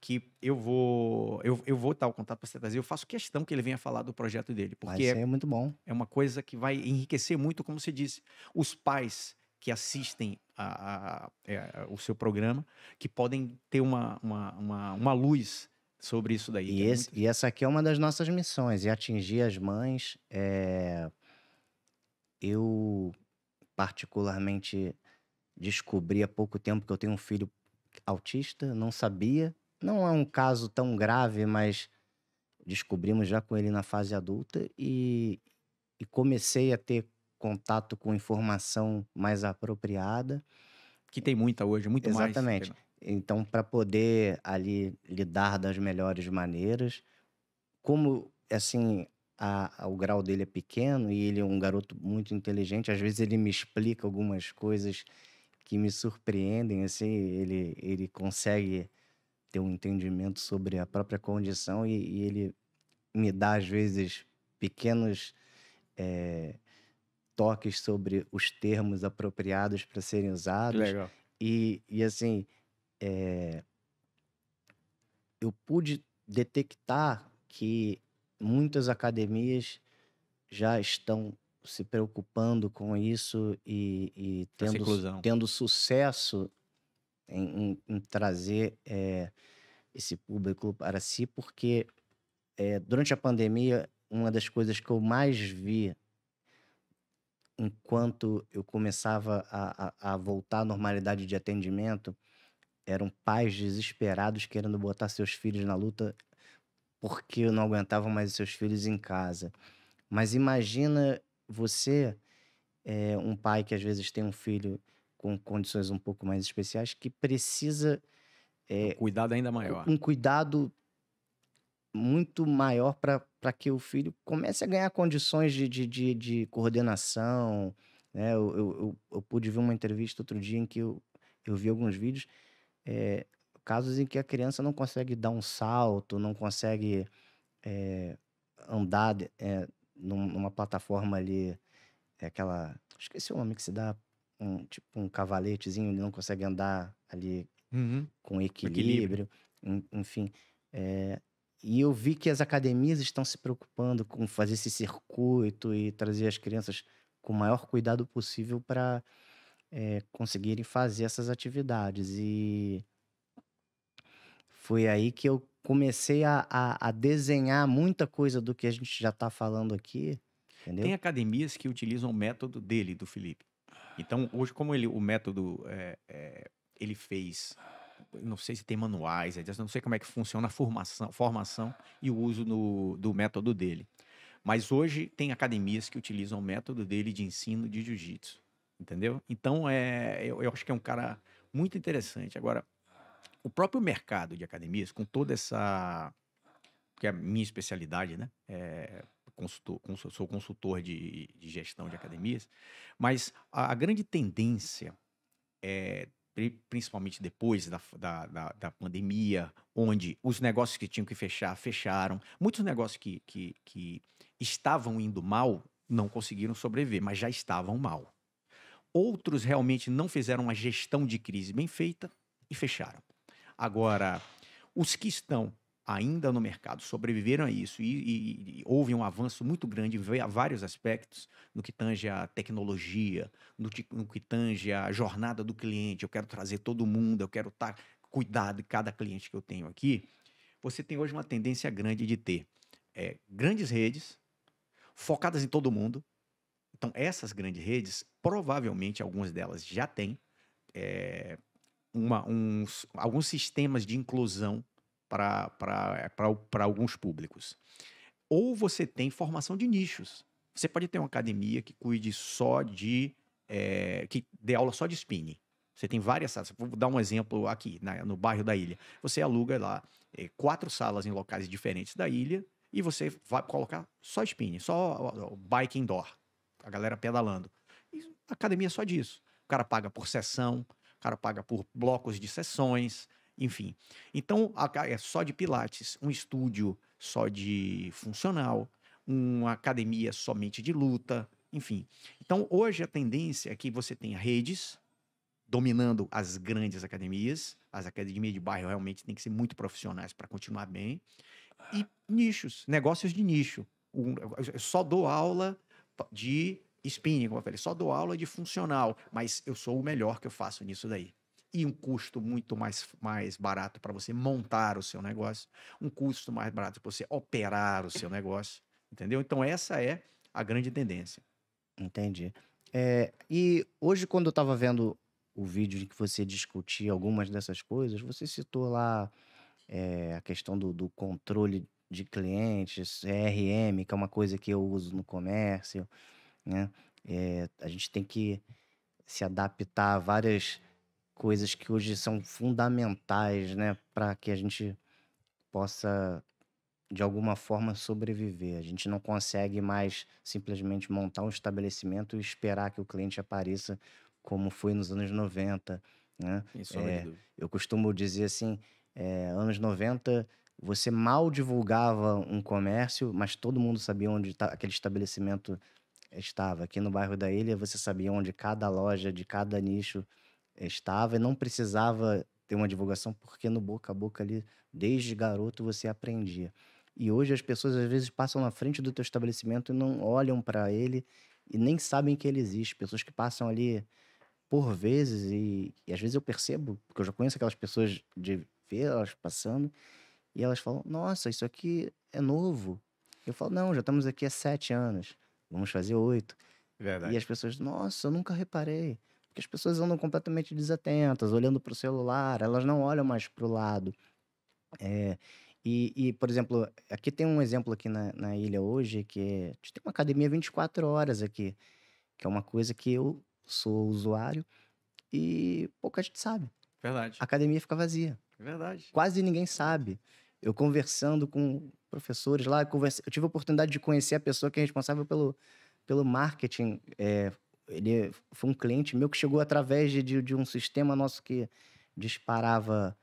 que eu vou eu, eu vou estar o contato para você trazer. Eu faço questão que ele venha falar do projeto dele, porque é muito bom. É uma coisa que vai enriquecer muito, como você disse. Os pais que assistem a, a, a, é, é, o seu programa, que podem ter uma, uma, uma, uma luz sobre isso daí. E, é esse, muito... e, essa aqui é uma das nossas missões, é atingir as mães. É... Eu, particularmente, descobri há pouco tempo que eu tenho um filho autista, não sabia. Não é um caso tão grave, mas descobrimos já com ele na fase adulta e, e comecei a ter contato com informação mais apropriada. Que tem muita hoje, muito Exatamente. mais. Exatamente. Então, para poder ali lidar das melhores maneiras, como assim a, a, o grau dele é pequeno e ele é um garoto muito inteligente, às vezes ele me explica algumas coisas que me surpreendem, assim, ele, ele consegue ter um entendimento sobre a própria condição e, e ele me dá, às vezes, pequenos é, toques sobre os termos apropriados para serem usados. Legal. E, e assim, é, eu pude detectar que muitas academias já estão se preocupando com isso e, e tendo, tendo sucesso em, em, em trazer é, esse público para si, porque é, durante a pandemia, uma das coisas que eu mais vi enquanto eu começava a, a, a voltar à normalidade de atendimento, eram pais desesperados querendo botar seus filhos na luta porque não aguentavam mais seus filhos em casa. Mas imagina você, é, um pai que às vezes tem um filho com condições um pouco mais especiais, que precisa. É, um eh, cuidado ainda maior. Um cuidado muito maior para que o filho comece a ganhar condições de, de, de, de coordenação. Né? Eu, eu, eu, eu, pude ver uma entrevista outro dia em que eu, eu vi alguns vídeos, é, casos em que a criança não consegue dar um salto, não consegue é, andar é, numa plataforma ali, é aquela. Esqueci o nome que se dá, um, tipo um cavaletezinho, ele não consegue andar ali uhum. com equilíbrio, equilíbrio. enfim. É, e eu vi que as academias estão se preocupando com fazer esse circuito e trazer as crianças com o maior cuidado possível para é, eh, conseguirem fazer essas atividades. E foi aí que eu comecei a, a, a desenhar muita coisa do que a gente já está falando aqui. Entendeu? Tem academias que utilizam o método dele, do Felipe. Então, hoje, como ele, o método é, é, ele fez não sei se tem manuais, é não sei como é que funciona a formação, formação e o uso no, do método dele. Mas hoje tem academias que utilizam o método dele de ensino de jiu-jitsu, entendeu? Então, é, eu, eu acho que é um cara muito interessante. Agora, o próprio mercado de academias, com toda essa. que é a minha especialidade, né? É, consultor, sou consultor de, de, gestão de academias, mas a, a grande tendência é, principalmente depois da, da, da, da, pandemia, onde os negócios que tinham que fechar, fecharam. Muitos negócios que, que, que estavam indo mal não conseguiram sobreviver, mas já estavam mal. Outros realmente não fizeram uma gestão de crise bem feita e fecharam. Agora, os que estão ainda no mercado sobreviveram a isso e, e, e, houve um avanço muito grande em vários aspectos, no que tange a tecnologia, no, no que tange a jornada do cliente, eu quero trazer todo mundo, eu quero estar tá, cuidado de cada cliente que eu tenho aqui, você tem hoje uma tendência grande de ter é, grandes redes focadas em todo mundo. Então, essas grandes redes, provavelmente algumas delas já têm é, uma, uns, alguns sistemas de inclusão para é, alguns públicos. Ou você tem formação de nichos. Você pode ter uma academia que cuide só de. É, que dê aula só de spinning. Você tem várias salas. Vou dar um exemplo aqui, na, no bairro da ilha. Você aluga lá é, quatro salas em locais diferentes da ilha e você vai colocar só spinning, só bike indoor. A galera pedalando. E academia é só disso. O cara paga por sessão, o cara paga por blocos de sessões, enfim. Então, é só de pilates, um estúdio só de funcional, uma academia somente de luta, enfim. Então, hoje a tendência é que você tenha redes dominando as grandes academias, as academias de bairro realmente têm que ser muito profissionais para continuar bem, e nichos, negócios de nicho. Eu só dou aula de spinning, como eu falei, só dou aula de funcional, mas eu sou o melhor que eu faço nisso daí e um custo muito mais, mais barato para você montar o seu negócio, um custo mais barato para você operar o seu negócio, entendeu? Então essa é a grande tendência. Entendi. É, e hoje quando eu estava vendo o vídeo em que você discutia algumas dessas coisas, você citou lá é, a questão do, do controle de clientes, CRM, que é uma coisa que eu uso no comércio, né? É, a gente tem que se adaptar a várias coisas que hoje são fundamentais, né, para que a gente possa de alguma forma sobreviver. A gente não consegue mais simplesmente montar um estabelecimento e esperar que o cliente apareça como foi nos anos 90, né? Isso é, é eu costumo dizer assim, é, anos 90 você mal divulgava um comércio, mas todo mundo sabia onde tá, aquele estabelecimento estava. Aqui no bairro da Ilha, você sabia onde cada loja de cada nicho estava e não precisava ter uma divulgação, porque no boca a boca ali, desde garoto, você aprendia. E hoje as pessoas às vezes passam na frente do teu estabelecimento e não olham para ele e nem sabem que ele existe. Pessoas que passam ali por vezes e, e, às vezes eu percebo, porque eu já conheço aquelas pessoas de ver elas passando e elas falam: Nossa, isso aqui é novo. Eu falo: Não, já estamos aqui há sete anos, vamos fazer oito. Verdade. E as pessoas: Nossa, eu nunca reparei. Porque as pessoas andam completamente desatentas, olhando para o celular, elas não olham mais para o lado. É, e, e, por exemplo, aqui tem um exemplo aqui na, na ilha hoje, que é, tem uma academia 24 horas aqui, que é uma coisa que eu sou usuário e pouca gente sabe. Verdade. A academia fica vazia. Verdade. Quase ninguém sabe. Eu conversando com professores lá, eu, eu tive a oportunidade de conhecer a pessoa que é responsável pelo, pelo marketing é, ele foi um cliente meu que chegou através de, de um sistema nosso que disparava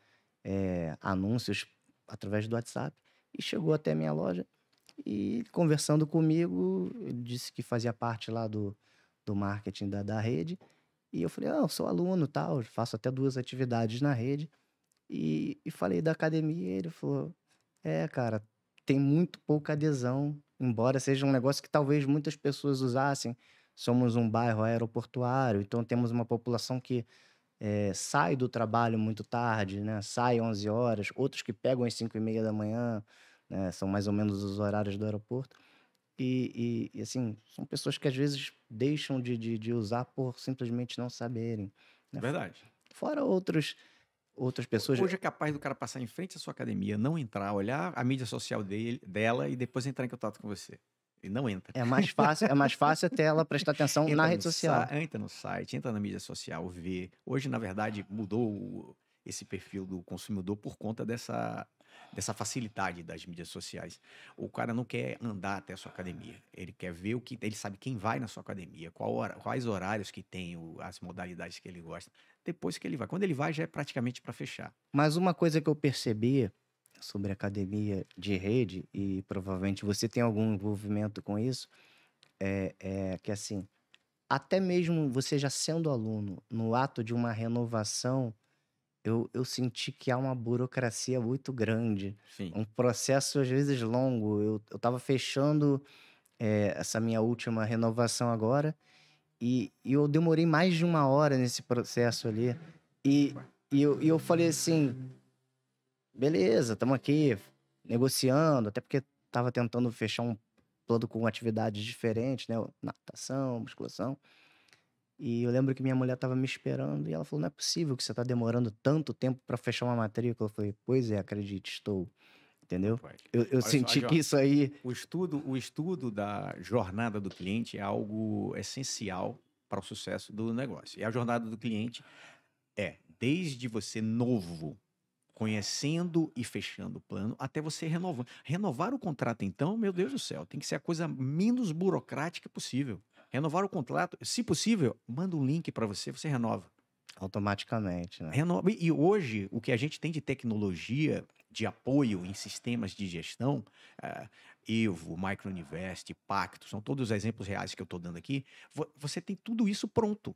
é, anúncios através do WhatsApp e chegou até a minha loja e conversando comigo, ele disse que fazia parte lá do, do marketing da, da rede e eu falei, ah, eu sou aluno tal, tá? faço até duas atividades na rede e, e falei da academia e ele falou, é cara, tem muito pouca adesão, embora seja um negócio que talvez muitas pessoas usassem, somos um bairro aeroportuário, então temos uma população que é, sai do trabalho muito tarde, né? sai 11 horas, outros que pegam às 5 e meia da manhã, né? são mais ou menos os horários do aeroporto. E, e, e assim, são pessoas que às vezes deixam de, de, de usar por simplesmente não saberem. Né? Verdade. Fora outros, outras pessoas. Hoje é capaz do cara passar em frente à sua academia, não entrar, olhar a mídia social dele, dela e depois entrar em contato com você. E não entra. É mais fácil, é mais fácil até ela prestar atenção entra na rede social. Entra no site, entra na mídia social, vê. Hoje, na verdade, mudou esse perfil do consumidor por conta dessa, dessa facilidade das mídias sociais. O cara não quer andar até a sua academia. Ele quer ver o que. Ele sabe quem vai na sua academia, qual hora, quais horários que tem, as modalidades que ele gosta. Depois que ele vai. Quando ele vai, já é praticamente para fechar. Mas uma coisa que eu percebi sobre academia de rede, e provavelmente você tem algum envolvimento com isso, é, é que assim, até mesmo você já sendo aluno, no ato de uma renovação, eu, eu senti que há uma burocracia muito grande. Sim. Um processo, às vezes, longo. Eu estava fechando é, essa minha última renovação agora e, e, eu demorei mais de uma hora nesse processo ali. E, e, eu, e eu falei assim: beleza, estamos aqui negociando, até porque estava tentando fechar um plano com atividades diferentes, né? Natação, musculação. E eu lembro que minha mulher estava me esperando e ela falou: não é possível que você está demorando tanto tempo para fechar uma matrícula. Eu falei: pois é, acredite, estou. Entendeu? Eu, eu senti só, que isso aí. O estudo, o estudo da jornada do cliente é algo essencial para o sucesso do negócio. E a jornada do cliente é desde você novo conhecendo e fechando o plano até você renovar. Renovar o contrato, então, meu Deus do céu, tem que ser a coisa menos burocrática possível. Renovar o contrato, se possível, manda um link para você, você renova. Automaticamente, né? Renova. E hoje, o que a gente tem de tecnologia de apoio em sistemas de gestão, uh, Evo, Microinvest, Pacto, são todos os exemplos reais que eu estou dando aqui, você tem tudo isso pronto.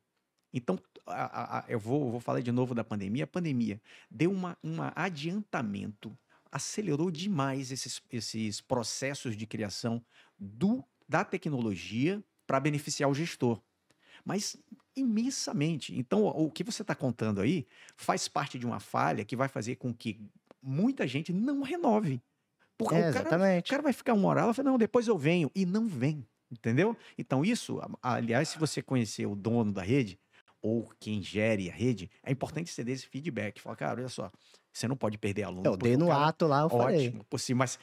Então, a, a, eu vou, vou falar de novo da pandemia. A pandemia deu uma, um adiantamento, acelerou demais esses, esses processos de criação do, da tecnologia para beneficiar o gestor. Mas imensamente. Então, o que você está contando aí faz parte de uma falha que vai fazer com que muita gente não renove. Porque é, o, cara, o, cara, vai ficar uma hora, e fala, não, depois eu venho, e não vem. Entendeu? Então, isso, aliás, se você conhecer o dono da rede, ou quem gere a rede, é importante você dar esse feedback. Falar, cara, olha só, você não pode perder aluno. É, eu dei no cara, ato lá, eu ótimo, falei. Ótimo, possível, mas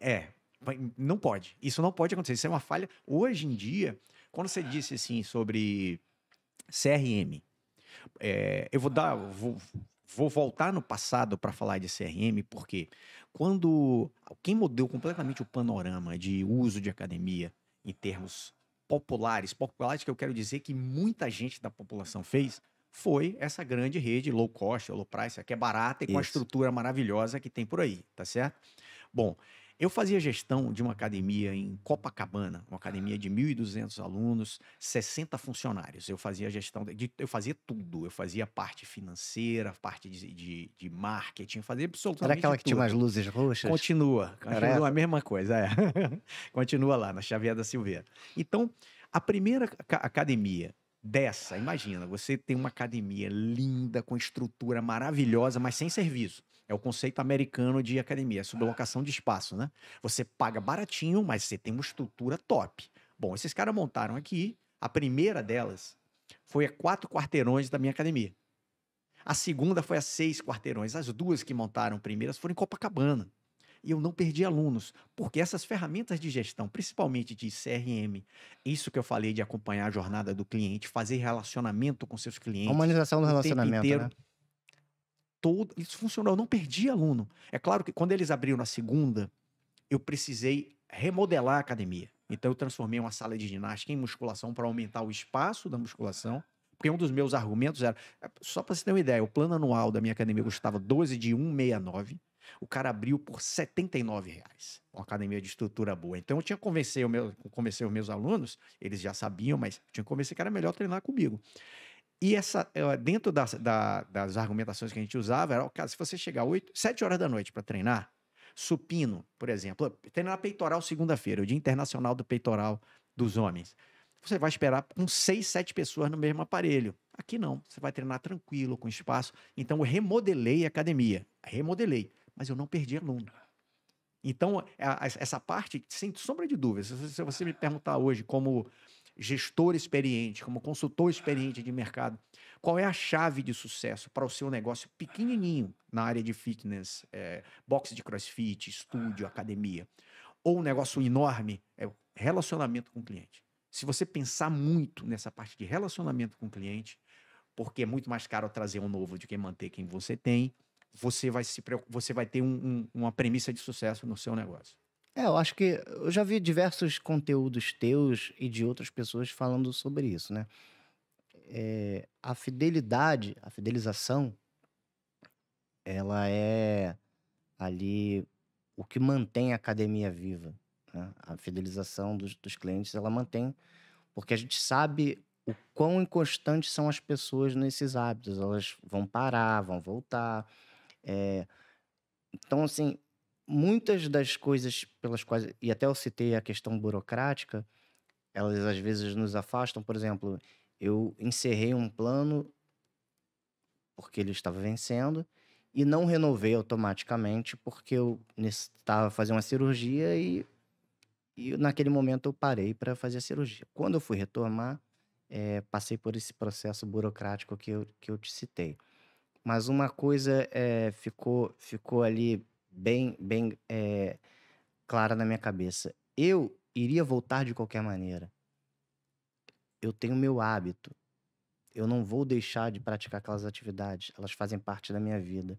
é, não pode. Isso não pode acontecer. Isso é uma falha. Hoje em dia, quando você disse assim sobre CRM, é, eu vou dar, vou, vou voltar no passado para falar de CRM, porque quando quem mudou completamente o panorama de uso de academia em termos populares, populares que eu quero dizer que muita gente da população fez, foi essa grande rede low cost, low price, que é barata e Isso. com a estrutura maravilhosa que tem por aí, tá certo? Bom, eu fazia gestão de uma academia em Copacabana, uma academia ah. de 1.200 alunos, 60 funcionários. Eu fazia gestão, de, eu fazia tudo. Eu fazia parte financeira, parte de, de, de marketing, fazia absolutamente Era aquela tudo. que tinha umas luzes roxas? Continua, continua Era... a mesma coisa, é. *laughs* continua lá, na Xavier da Silveira. Então, a primeira academia dessa, imagina, você tem uma academia linda, com estrutura maravilhosa, mas sem serviço. É o conceito americano de academia, é sublocação ah. de espaço, né? Você paga baratinho, mas você tem uma estrutura top. Bom, esses caras montaram aqui, a primeira delas foi a quatro quarteirões da minha academia. A segunda foi a seis quarteirões. As duas que montaram primeiras foram em Copacabana. E eu não perdi alunos, porque essas ferramentas de gestão, principalmente de CRM, isso que eu falei de acompanhar a jornada do cliente, fazer relacionamento com seus clientes. A humanização do relacionamento. Inteiro, né? todo. Isso funcionou, eu não perdi aluno. É claro que quando eles abriram na segunda, eu precisei remodelar a academia. Então eu transformei uma sala de ginástica em musculação para aumentar o espaço da musculação. Porque um dos meus argumentos era, só para você ter uma ideia, o plano anual da minha academia custava 12 de 169. O cara abriu por 79 reais. Uma academia de estrutura boa. Então eu tinha que convencer os meus alunos, eles já sabiam, mas tinha que convencer que era melhor treinar comigo. E essa, é, dentro das, da, das argumentações que a gente usava, era, caso, se você chegar 8, 7 horas da noite para treinar, supino, por exemplo, treinar peitoral segunda-feira, o Dia Internacional do Peitoral dos Homens, você vai esperar com 6, 7 pessoas no mesmo aparelho. Aqui não, você vai treinar tranquilo, com espaço. Então eu remodelei a academia, remodelei, mas eu não perdi aluno. Então, é, essa parte, sem sombra de dúvidas. se você me perguntar hoje como gestor experiente, como consultor experiente de mercado, qual é a chave de sucesso para o seu negócio pequenininho na área de fitness, é, boxe de crossfit, estúdio, academia? Ou um negócio enorme é o relacionamento com o cliente. Se você pensar muito nessa parte de relacionamento com o cliente, porque é muito mais caro trazer um novo do que manter quem você tem, você vai, se, você vai ter um, um, uma premissa de sucesso no seu negócio. É, eu acho que eu já vi diversos conteúdos teus e de outras pessoas falando sobre isso, né? É, a fidelidade, a fidelização, ela é ali o que mantém a academia viva. Né? A fidelização dos, dos clientes, ela mantém, porque a gente sabe o quão inconstantes são as pessoas nesses hábitos. Elas vão parar, vão voltar. É... Então, assim, muitas das coisas pelas quais, e até eu citei a questão burocrática, elas às vezes nos afastam. Por exemplo, eu encerrei um plano porque ele estava vencendo e não renovei automaticamente porque eu estava fazendo uma cirurgia e, e naquele momento eu parei para fazer a cirurgia. Quando eu fui retomar, é, passei por esse processo burocrático que eu, que eu te citei. Mas uma coisa é, ficou, ficou ali bem, bem é, clara na minha cabeça. Eu iria voltar de qualquer maneira. Eu tenho meu hábito. Eu não vou deixar de praticar aquelas atividades. Elas fazem parte da minha vida.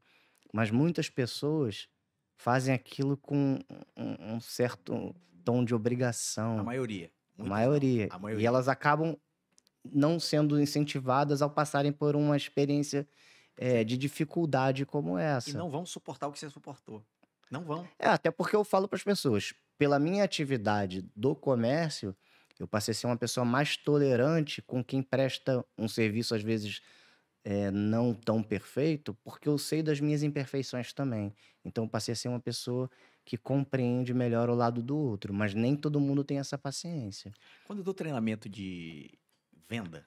Mas muitas pessoas fazem aquilo com um, certo tom de obrigação. A maioria. A maioria. a maioria. E elas acabam não sendo incentivadas ao passarem por uma experiência é, de dificuldade como essa. E não vão suportar o que você suportou. Não vão. É, até porque eu falo para as pessoas, pela minha atividade do comércio, eu passei a ser uma pessoa mais tolerante com quem presta um serviço, às vezes, é, não tão perfeito, porque eu sei das minhas imperfeições também. Então, eu passei a ser uma pessoa que compreende melhor o lado do outro, mas nem todo mundo tem essa paciência. Quando eu dou treinamento de venda,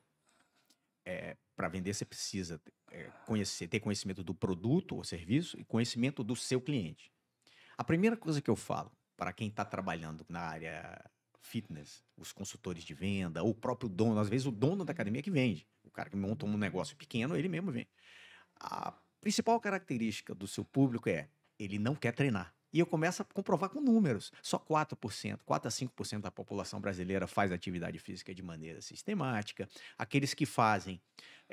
é, para vender você precisa é, conhecer, ter conhecimento do produto ou serviço e conhecimento do seu cliente. A primeira coisa que eu falo para quem está trabalhando na área fitness, os consultores de venda, ou o próprio dono, às vezes o dono da academia que vende, o cara que monta um negócio pequeno, ele mesmo vende. A principal característica do seu público é ele não quer treinar. E eu começo a comprovar com números. Só 4%, 4 a 5% da população brasileira faz atividade física de maneira sistemática. Aqueles que fazem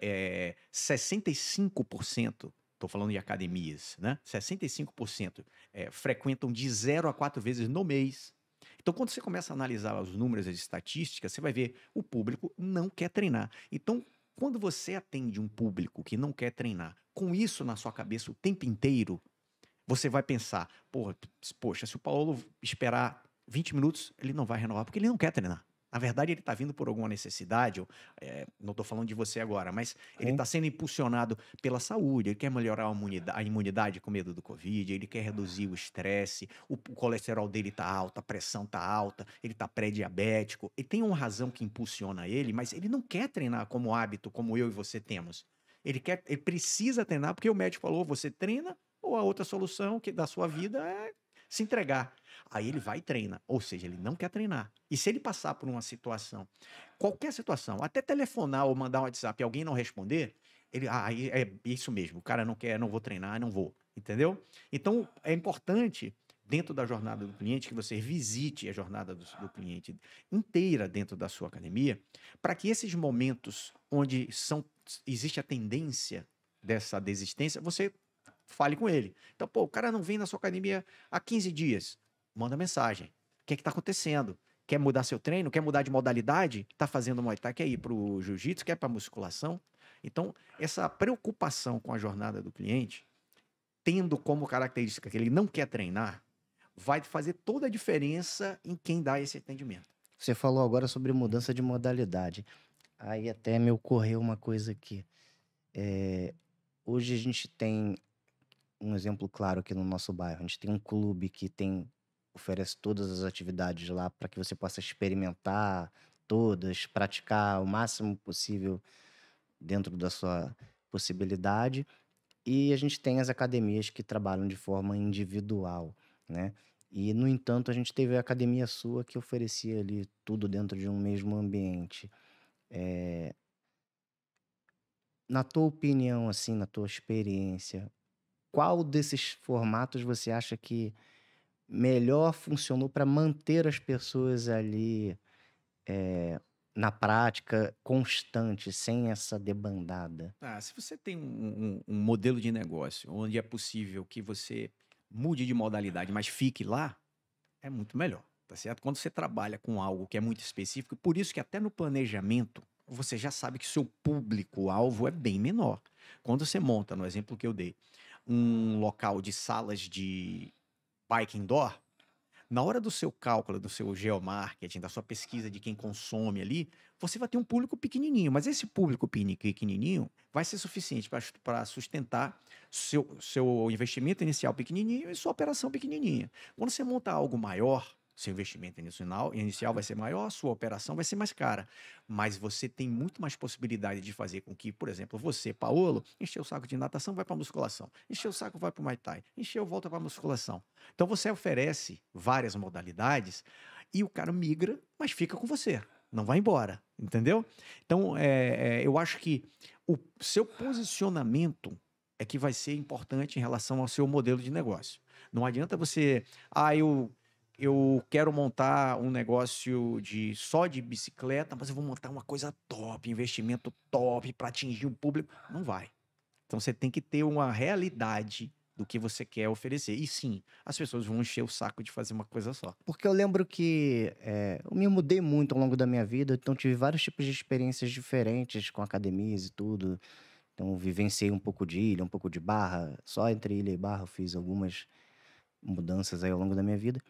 é, 65%, estou falando de academias, né? 65% é, eh, frequentam de 0 a 4 vezes no mês. Então, quando você começa a analisar os números as estatísticas, você vai ver o público não quer treinar. Então, quando você atende um público que não quer treinar, com isso na sua cabeça o tempo inteiro, você vai pensar, porra, poxa, se o Paulo esperar 20 minutos, ele não vai renovar, porque ele não quer treinar. Na verdade, ele está vindo por alguma necessidade, Eu é, eh, não estou falando de você agora, mas ele está sendo impulsionado pela saúde, ele quer melhorar a imunidade, a imunidade, com medo do Covid, ele quer reduzir o estresse, o, o colesterol dele está alto, a pressão está alta, ele está pré-diabético. Ele tem uma razão que impulsiona ele, mas ele não quer treinar como hábito, como eu e você temos. Ele, quer, ele precisa treinar porque o médico falou: você treina ou a outra solução que da sua vida é se entregar. Aí ele vai e treina. Ou seja, ele não quer treinar. E se ele passar por uma situação, qualquer situação, até telefonar ou mandar um WhatsApp e alguém não responder, ele, ah, é isso mesmo, o cara não quer, não vou treinar, não vou. Entendeu? Então, é importante dentro da jornada do cliente, que você visite a jornada do, do cliente inteira dentro da sua academia, para que esses momentos onde são, existe a tendência dessa desistência, você fale com ele. Então, pô, o cara não vem na sua academia há 15 dias. Manda mensagem. O que é que tá acontecendo? Quer mudar seu treino? Quer mudar de modalidade? Tá fazendo Muay Thai? Quer ir pro jiu-jitsu? Quer pra musculação? Então, essa preocupação com a jornada do cliente, tendo como característica que ele não quer treinar, vai fazer toda a diferença em quem dá esse atendimento. Você falou agora sobre mudança de modalidade. Aí até me ocorreu uma coisa aqui. É, hoje a gente tem um exemplo claro aqui no nosso bairro. A gente tem um clube que tem oferece todas as atividades lá para que você possa experimentar todas, praticar o máximo possível dentro da sua possibilidade. E a gente tem as academias que trabalham de forma individual, né? E, no entanto, a gente teve a academia sua que oferecia ali tudo dentro de um mesmo ambiente. É... Na tua opinião, assim, na tua experiência, qual desses formatos você acha que melhor funcionou para manter as pessoas ali é, na prática constante, sem essa debandada? Ah, se você tem um, um, um modelo de negócio onde é possível que você mude de modalidade, mas fique lá, é muito melhor, tá certo? Quando você trabalha com algo que é muito específico, por isso que até no planejamento você já sabe que seu público-alvo é bem menor. Quando você monta, no exemplo que eu dei, um local de salas de bike indoor, na hora do seu cálculo, do seu geomarketing, da sua pesquisa de quem consome ali, você vai ter um público pequenininho, mas esse público pequenininho vai ser suficiente para sustentar seu, seu investimento inicial pequenininho e sua operação pequenininha. Quando você monta algo maior, seu investimento inicial, inicial vai ser maior, sua operação vai ser mais cara. Mas você tem muito mais possibilidade de fazer com que, por exemplo, você, Paolo, encheu o saco de natação, vai para musculação. Encheu o saco, vai para o Muay Thai. Encheu, volta para musculação. Então você oferece várias modalidades e o cara migra, mas fica com você. Não vai embora, entendeu? Então, é, é, eu acho que o seu posicionamento é que vai ser importante em relação ao seu modelo de negócio. Não adianta você, ah, eu eu quero montar um negócio de só de bicicleta, mas eu vou montar uma coisa top, investimento top para atingir o público. Não vai. Então você tem que ter uma realidade do que você quer oferecer. E sim, as pessoas vão encher o saco de fazer uma coisa só. Porque eu lembro que é, eu me mudei muito ao longo da minha vida, então tive vários tipos de experiências diferentes com academias e tudo. Então vivenciei um pouco de ilha, um pouco de barra. Só entre ilha e barra eu fiz algumas mudanças aí ao longo da minha vida.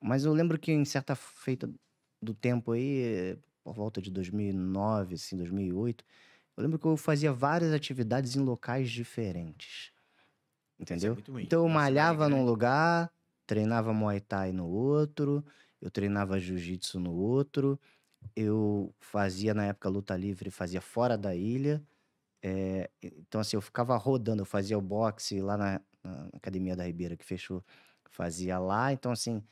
Mas eu lembro que em certa feita do tempo aí, por volta de 2009, assim, 2008, eu lembro que eu fazia várias atividades em locais diferentes. É entendeu? É então eu é malhava num lugar, treinava Muay Thai no outro, eu treinava Jiu-Jitsu no outro, eu fazia na época luta livre, fazia fora da ilha. É, então assim, eu ficava rodando, eu fazia o boxe lá na, na Academia da Ribeira que fechou, fazia lá. Então assim,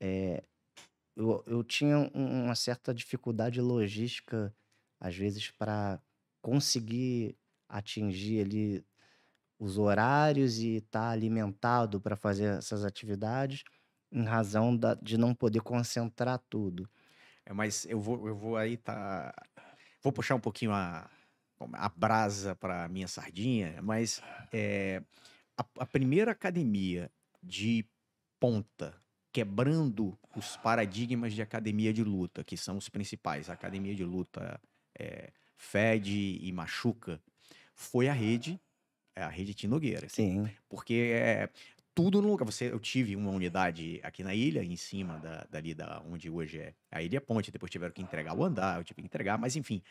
é, eu, eu tinha uma certa dificuldade logística, às vezes, para conseguir atingir ali os horários e estar tá alimentado para fazer essas atividades, em razão da, de não poder concentrar tudo. É, mas eu vou, eu vou aí tá, vou puxar um pouquinho a, a brasa para minha sardinha, mas é, a, a primeira academia de ponta quebrando os paradigmas de academia de luta, que são os principais. A academia de luta é, fede e machuca, foi a rede, é, a rede Tim Nogueira. Assim. Sim. Porque é, tudo no lugar. Você, eu tive uma unidade aqui na ilha, em cima da, dali da onde hoje é a Ilha Ponte, depois tiveram que entregar o andar, eu tive que entregar, mas enfim,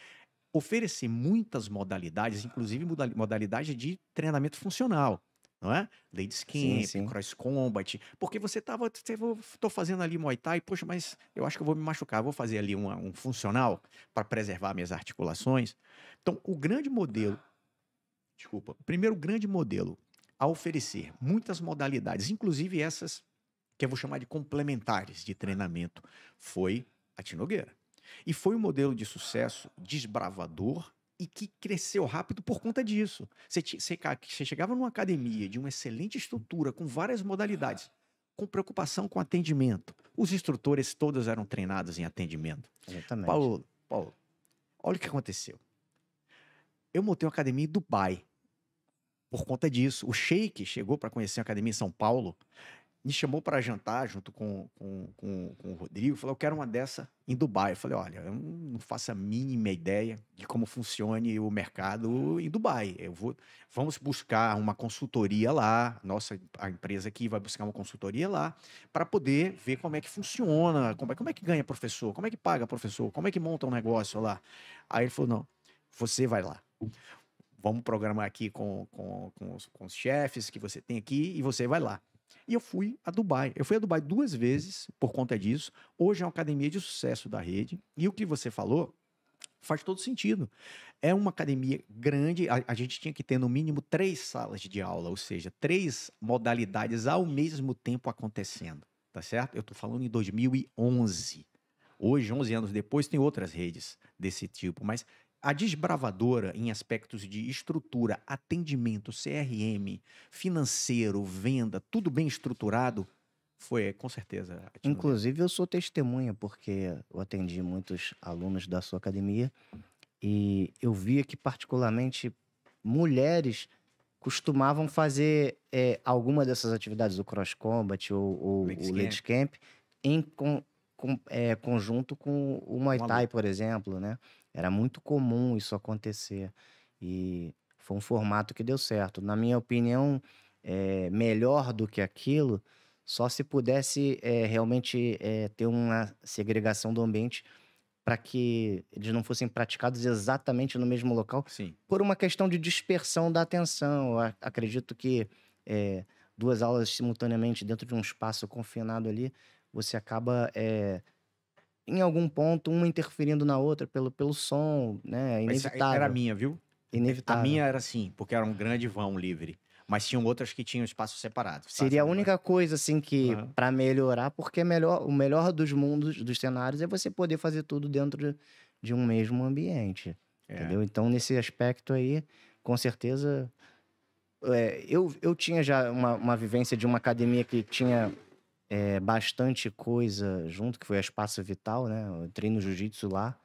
oferecer muitas modalidades, inclusive modalidade de treinamento funcional não é? Ladies Skin, Cross Combat, porque você tava, você, tô fazendo ali Muay Thai, poxa, mas eu acho que eu vou me machucar, vou fazer ali uma, um funcional para preservar minhas articulações. Então, o grande modelo, desculpa, o primeiro grande modelo a oferecer muitas modalidades, inclusive essas que eu vou chamar de complementares de treinamento, foi a Tinogueira. E foi um modelo de sucesso desbravador e que cresceu rápido por conta disso. Você, você, você chegava numa academia de uma excelente estrutura, com várias modalidades, com preocupação com atendimento. Os instrutores todos eram treinados em atendimento. Exatamente. Paulo, Paulo, olha o que aconteceu. Eu montei uma academia em Dubai. Por conta disso, o Sheik chegou para conhecer a academia em São Paulo me chamou para jantar junto com, com, com, com o Rodrigo, falou, eu quero uma dessa em Dubai. Eu falei, olha, eu não faço a mínima ideia de como funcione o mercado em Dubai. Eu vou, vamos buscar uma consultoria lá, nossa, a empresa aqui vai buscar uma consultoria lá, para poder ver como é que funciona, como é, como é que ganha professor, como é que paga professor, como é que monta um negócio lá. Aí ele falou, não, você vai lá vamos programar aqui com, com, com, os, com, os, chefes que você tem aqui e você vai lá. E eu fui a Dubai. Eu fui a Dubai duas vezes por conta disso. Hoje é uma academia de sucesso da rede. E o que você falou faz todo sentido. É uma academia grande, a, a, gente tinha que ter no mínimo três salas de aula, ou seja, três modalidades ao mesmo tempo acontecendo, tá certo? Eu estou falando em 2011. Hoje, 11 anos depois, tem outras redes desse tipo, mas a desbravadora em aspectos de estrutura, atendimento, CRM, financeiro, venda, tudo bem estruturado, foi com certeza. Inclusive, eu sou testemunha, porque eu atendi muitos alunos da sua academia e eu via que, particularmente, mulheres costumavam fazer é, alguma dessas atividades, o cross combat ou, ou o Ladies Camp, em com, com, é, conjunto com o Muay Thai, por exemplo, né? Era muito comum isso acontecer. E foi um formato que deu certo. Na minha opinião, é, melhor do que aquilo, só se pudesse é, realmente é, ter uma segregação do ambiente para que eles não fossem praticados exatamente no mesmo local, Sim. por uma questão de dispersão da atenção. Eu acredito que duas aulas simultaneamente dentro de um espaço confinado ali, você acaba em algum ponto, uma interferindo na outra pelo, pelo som, né? É era a minha, viu? Inevitável. A minha era assim, porque era um grande vão livre. Mas tinham outras que tinham espaço separado. Seria a única coisa, assim, que uhum. para melhorar, porque é melhor, o melhor dos mundos, dos cenários, é você poder fazer tudo dentro de, de um mesmo ambiente. É. Entendeu? Então, nesse aspecto aí, com certeza. É, eu, eu tinha já uma, uma vivência de uma academia que tinha é, bastante coisa junto, que foi a Espaço Vital, né? Eu entrei no jiu-jitsu lá.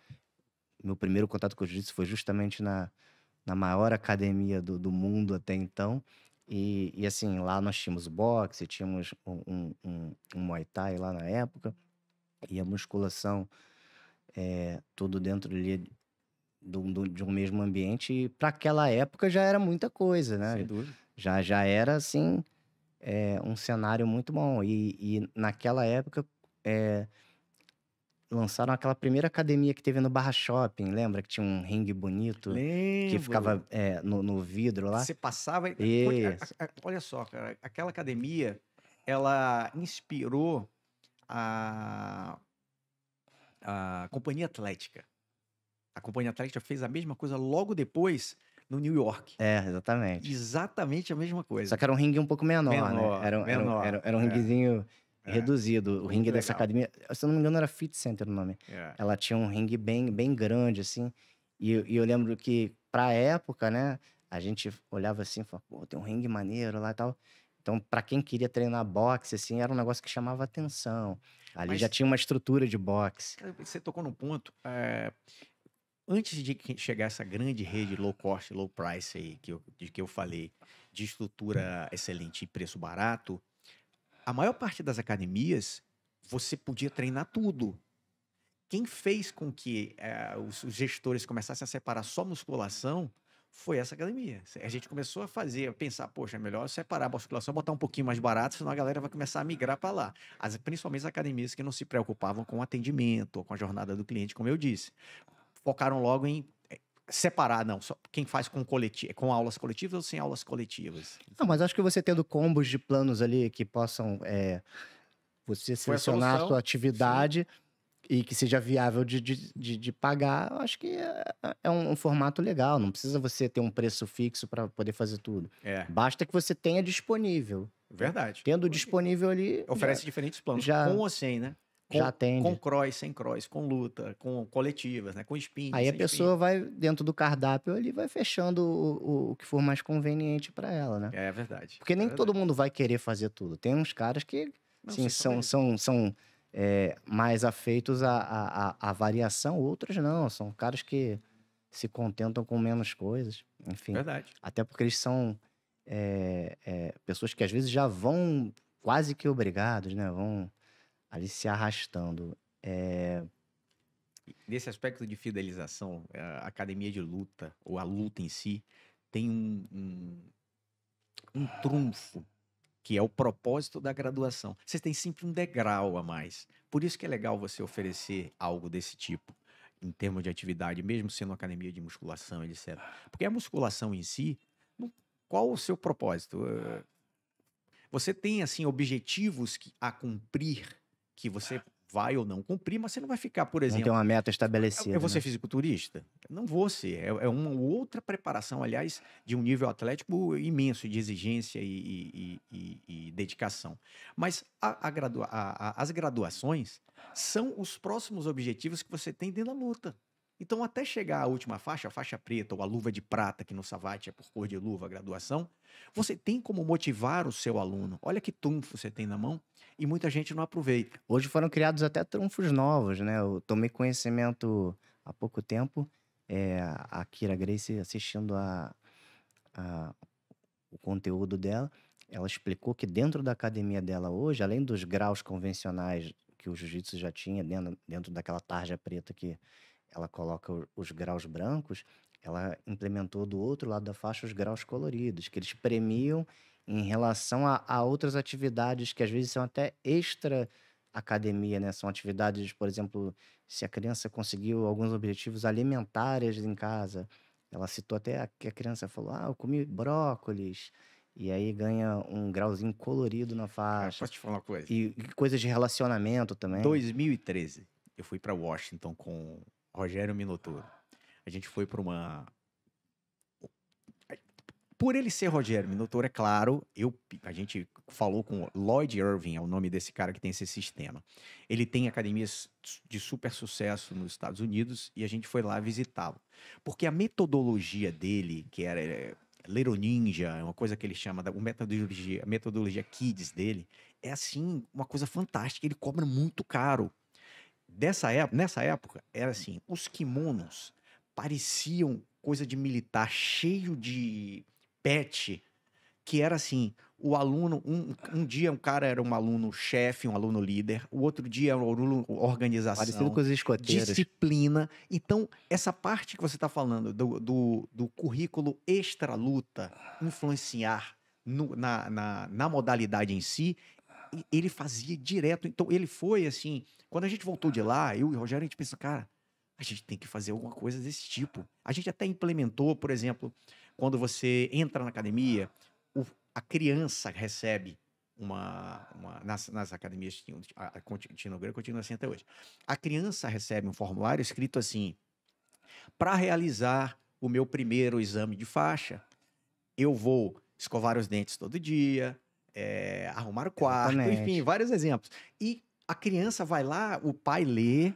Meu primeiro contato com o jiu-jitsu foi justamente na, na maior academia do, do mundo até então. E, e, assim, lá nós tínhamos boxe, tínhamos um, um, um, Muay Thai lá na época. E a musculação, é, tudo dentro ali do, do, de um mesmo ambiente. E para aquela época já era muita coisa, né? Sem dúvida. Já, já era assim é, um cenário muito bom. E, e naquela época, é, lançaram aquela primeira academia que teve no Barra Shopping, lembra? Que tinha um ringue bonito Lembro. que ficava é, no, no, vidro lá. Você passava. E... Olha só, cara, aquela academia ela inspirou a, a Companhia Atlética. A Companhia Atlética fez a mesma coisa logo depois no New York. É, exatamente. Exatamente a mesma coisa. Só que era um ringue um pouco menor, menor né? Era, menor, era, era, era um é. ringuezinho é. reduzido. O ringue dessa academia, se eu não me engano, era Fit Center o nome. É. Ela tinha um ringue bem, bem grande, assim. E, e eu lembro que, pra época, né, a gente olhava assim e falava, pô, tem um ringue maneiro lá e tal. Então, para quem queria treinar boxe, assim, era um negócio que chamava atenção. Ali Mas, já tinha uma estrutura de boxe. Você tocou num ponto. É, antes de chegar essa grande rede low cost, low price aí, que eu, de que eu falei, de estrutura excelente e preço barato, a maior parte das academias você podia treinar tudo. Quem fez com que eh, os, os gestores começassem a separar só musculação foi essa academia. A gente começou a fazer, a pensar, poxa, é melhor separar a musculação, botar um pouquinho mais barato, senão a galera vai começar a migrar para lá. As, principalmente as academias que não se preocupavam com o atendimento, ou com a jornada do cliente, como eu disse focaram logo em eh, separar, não. Só quem faz com com aulas coletivas ou sem aulas coletivas? Não, mas acho que você tendo combos de planos ali que possam é, você selecionar a, a sua atividade Sim. e que seja viável de, de, de, de pagar, acho que é, é um, um, formato legal. Não precisa você ter um preço fixo para poder fazer tudo. É. Basta que você tenha disponível. Verdade. Tendo disponível ali. Oferece já, diferentes planos. Já... Com ou sem, né? Com, já atende. Com cross, sem cross, com luta, com coletivas, né? Com spin. Aí a pessoa spin. vai, dentro do cardápio ali, vai fechando o, o que for mais conveniente para ela, né? É verdade. Porque nem é verdade. todo mundo vai querer fazer tudo. Tem uns caras que, Não, sim, são, são, são é, mais afeitos à, à, à, variação, outros não. São caras que se contentam com menos coisas. Enfim. Verdade. Até porque eles são é, é, pessoas que às vezes já vão quase que obrigados, né? Vão ali se arrastando. É... Nesse aspecto de fidelização, é, a academia de luta, ou a luta em si, tem um, um, um trunfo, que é o propósito da graduação. Você tem sempre um degrau a mais. Por isso que é legal você oferecer algo desse tipo, em termos de atividade, mesmo sendo academia de musculação, etc. Porque a musculação em si, qual o seu propósito? Eh, você tem, assim, objetivos a cumprir que você vai ou não cumprir, mas você não vai ficar, por exemplo. Não tem uma meta estabelecida. Eu vou ser né? fisiculturista? Não vou ser. É, é, uma outra preparação, aliás, de um nível atlético imenso de exigência e, e, e, e dedicação. Mas a, a gradua, a, as graduações são os próximos objetivos que você tem dentro da luta. Então, até chegar à última faixa, a faixa preta ou a luva de prata, que no Savate é por cor de luva, a graduação, você tem como motivar o seu aluno. Olha que trunfo você tem na mão e muita gente não aproveita. Hoje foram criados até trunfos novos, né? Eu tomei conhecimento há pouco tempo, é, a Kira Grace assistindo a, a, o conteúdo dela, ela explicou que dentro da academia dela hoje, além dos graus convencionais que o jiu-jitsu já tinha dentro, dentro daquela tarja preta que ela coloca os, os graus brancos, ela implementou do outro lado da faixa os graus coloridos, que eles premiam em relação a, a outras atividades que às vezes são até extra academia, né? São atividades, por exemplo, se a criança conseguiu alguns objetivos alimentares em casa. Ela citou até que a, criança falou: Ah, eu comi brócolis. E aí ganha um grauzinho colorido na ah, faixa. Cara, posso te falar uma coisa? E, e coisas de relacionamento também. 2013, eu fui para Washington com Rogério Minotoro. A gente foi para uma por ele ser Roger Minotauro, é claro, eu, a gente falou com Lloyd Irving, é o nome desse cara que tem esse sistema. Ele tem academias de super sucesso nos Estados Unidos e a gente foi lá visitá-lo. Porque a metodologia dele, que era é, Little Ninja, é uma coisa que ele chama da metodologia, a metodologia Kids dele, é assim, uma coisa fantástica, ele cobra muito caro. Dessa época, nessa época, era assim, os kimonos pareciam coisa de militar, cheio de pet, que era assim, o aluno, um, um dia um cara era um aluno chefe, um aluno líder, o outro dia é um aluno organização, Parecido com as escoteiros. disciplina. Então, essa parte que você está falando do, do, do currículo extra-luta influenciar no, na, na, na modalidade em si, ele fazia direto. Então, ele foi assim. Quando a gente voltou de lá, eu e o Rogério, a gente pensou, cara, a gente tem que fazer alguma coisa desse tipo. A gente até implementou, por exemplo, quando você entra na academia, o, a criança recebe uma, uma nas, nas, academias a, a Continua Grego continua assim até hoje. A criança recebe um formulário escrito assim: para realizar o meu primeiro exame de faixa, eu vou escovar os dentes todo dia, é, arrumar o quarto, enfim, vários exemplos. E a criança vai lá, o pai lê,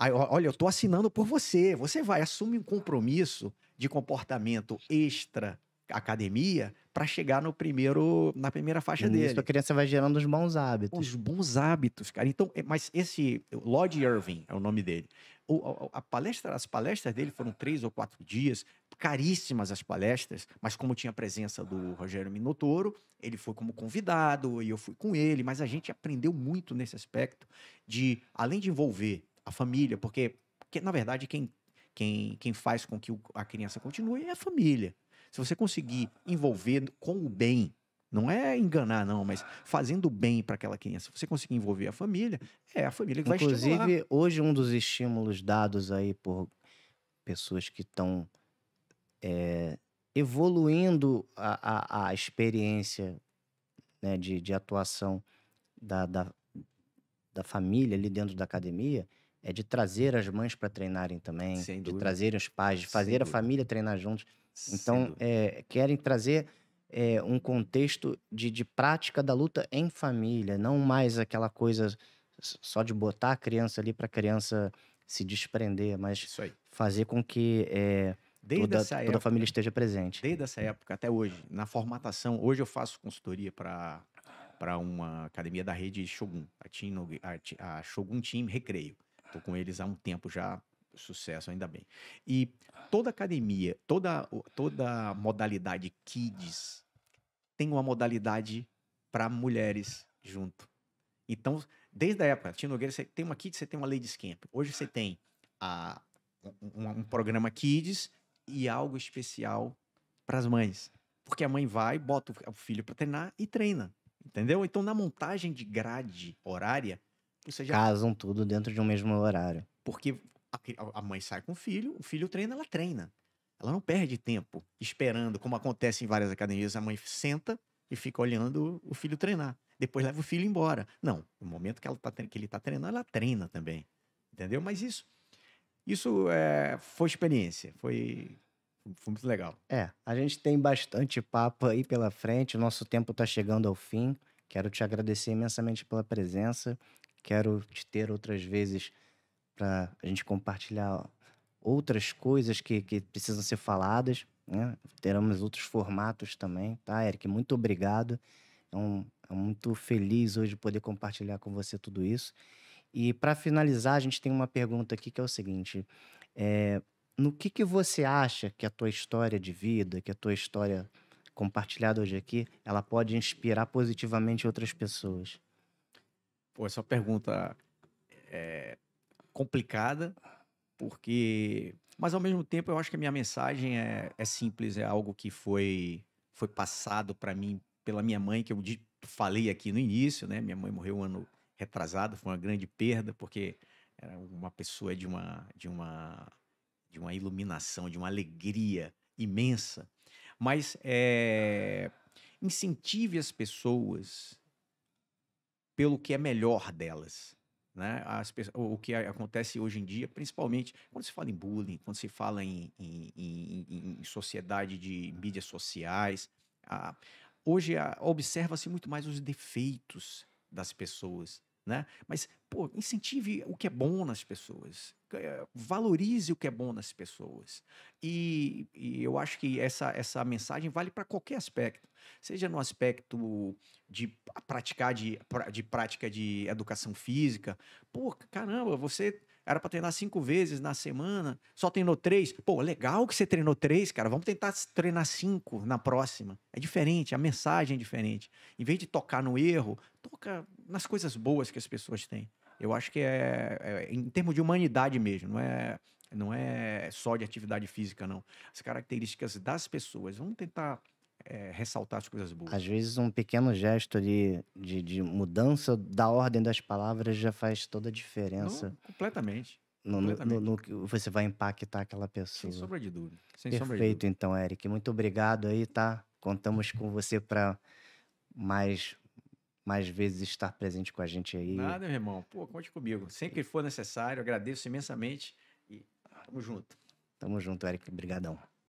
olha, eu estou assinando por você. Você vai, assume um compromisso de comportamento extra academia para chegar no primeiro na primeira faixa Isso, dele. Isso a criança vai gerando os bons hábitos. Os bons hábitos, cara. Então, é, mas esse Lloyd Irving é o nome dele. O, a, a palestra, as palestras dele foram três ou quatro dias, caríssimas as palestras, mas como tinha a presença do Rogério Minotoro, ele foi como convidado e eu fui com ele, mas a gente aprendeu muito nesse aspecto de além de envolver a família, porque porque na verdade quem quem, quem faz com que a criança continue é a família. Se você conseguir envolver com o bem, não é enganar, não, mas fazendo o bem para aquela criança, se você conseguir envolver a família, é a família que Inclusive, vai estimular. Inclusive, hoje um dos estímulos dados aí por pessoas que estão é, evoluindo a, a, a experiência né, de, de atuação da, da, da família ali dentro da academia é de trazer as mães para treinarem também, de trazer os pais, de fazer a família treinar juntos. Então, é, querem trazer é, um contexto de, de prática da luta em família, não mais aquela coisa só de botar a criança ali para a criança se desprender, mas fazer com que é, toda, toda época, a família esteja presente. Desde essa época até hoje, na formatação, hoje eu faço consultoria para uma academia da rede Shogun, a Shogun Team Recreio. Tô com eles há um tempo já, sucesso ainda bem. E toda academia, toda toda modalidade kids tem uma modalidade para mulheres junto. Então, desde a época, Tino Nogueira, você tem uma kids, você tem uma ladies camp. Hoje você tem a, um, um programa kids e algo especial para as mães. Porque a mãe vai, bota o filho para treinar e treina. Entendeu? Então, na montagem de grade horária, Casam tudo dentro de um mesmo horário. Porque a mãe sai com o filho, o filho treina, ela treina. Ela não perde tempo esperando, como acontece em várias academias, a mãe senta e fica olhando o filho treinar. Depois leva o filho embora. Não, no momento que, ela tá, que ele está treinando, ela treina também. Entendeu? Mas isso isso é, foi experiência, foi, foi muito legal. É, a gente tem bastante papo aí pela frente, o nosso tempo está chegando ao fim. Quero te agradecer imensamente pela presença. Quero te ter outras vezes para a gente compartilhar outras coisas que, que precisam ser faladas. Né? Teremos outros formatos também, tá, Eric? Muito obrigado. É, um, é muito feliz hoje poder compartilhar com você tudo isso. E para finalizar, a gente tem uma pergunta aqui que é o seguinte: é, no que, que você acha que a tua história de vida, que a tua história compartilhada hoje aqui, ela pode inspirar positivamente outras pessoas? Pô, essa pergunta é complicada, porque. Mas ao mesmo tempo, eu acho que a minha mensagem é, é simples, é algo que foi, foi passado para mim pela minha mãe, que eu falei aqui no início, né? Minha mãe morreu um ano retrasado, foi uma grande perda, porque era uma pessoa de uma, de uma, de uma iluminação, de uma alegria imensa. Mas é, incentive as pessoas pelo que é melhor delas. Né? As, o que acontece hoje em dia, principalmente quando se fala em bullying, quando se fala em, em, em, em sociedade de mídias sociais. A, hoje observa-se muito mais os defeitos das pessoas né? Mas, pô, incentive o que é bom nas pessoas, eh, valorize o que é bom nas pessoas. E, e eu acho que essa, essa mensagem vale para qualquer aspecto, seja no aspecto de praticar de, de prática de educação física. Pô, caramba, você era para treinar cinco vezes na semana, só treinou três. Pô, legal que você treinou três, cara. Vamos tentar treinar cinco na próxima. É diferente, a mensagem é diferente. Em vez de tocar no erro, toca nas coisas boas que as pessoas têm. Eu acho que é, é em termos de humanidade mesmo, não é, não é só de atividade física, não. As características das pessoas. Vamos tentar é, ressaltar as coisas boas. Às vezes um pequeno gesto ali de, de mudança da ordem das palavras já faz toda a diferença. Não, completamente. No, no, no, que você vai impactar aquela pessoa. Sem sombra de dúvida. Sem Perfeito, de dúvida. então, Eric. Muito obrigado aí, tá? Contamos com você para mais mais vezes estar presente com a gente aí. Nada, meu irmão. Pô, conte comigo. Sempre que for necessário, agradeço imensamente e tamo junto. Tamo junto, Eric. Obrigadão.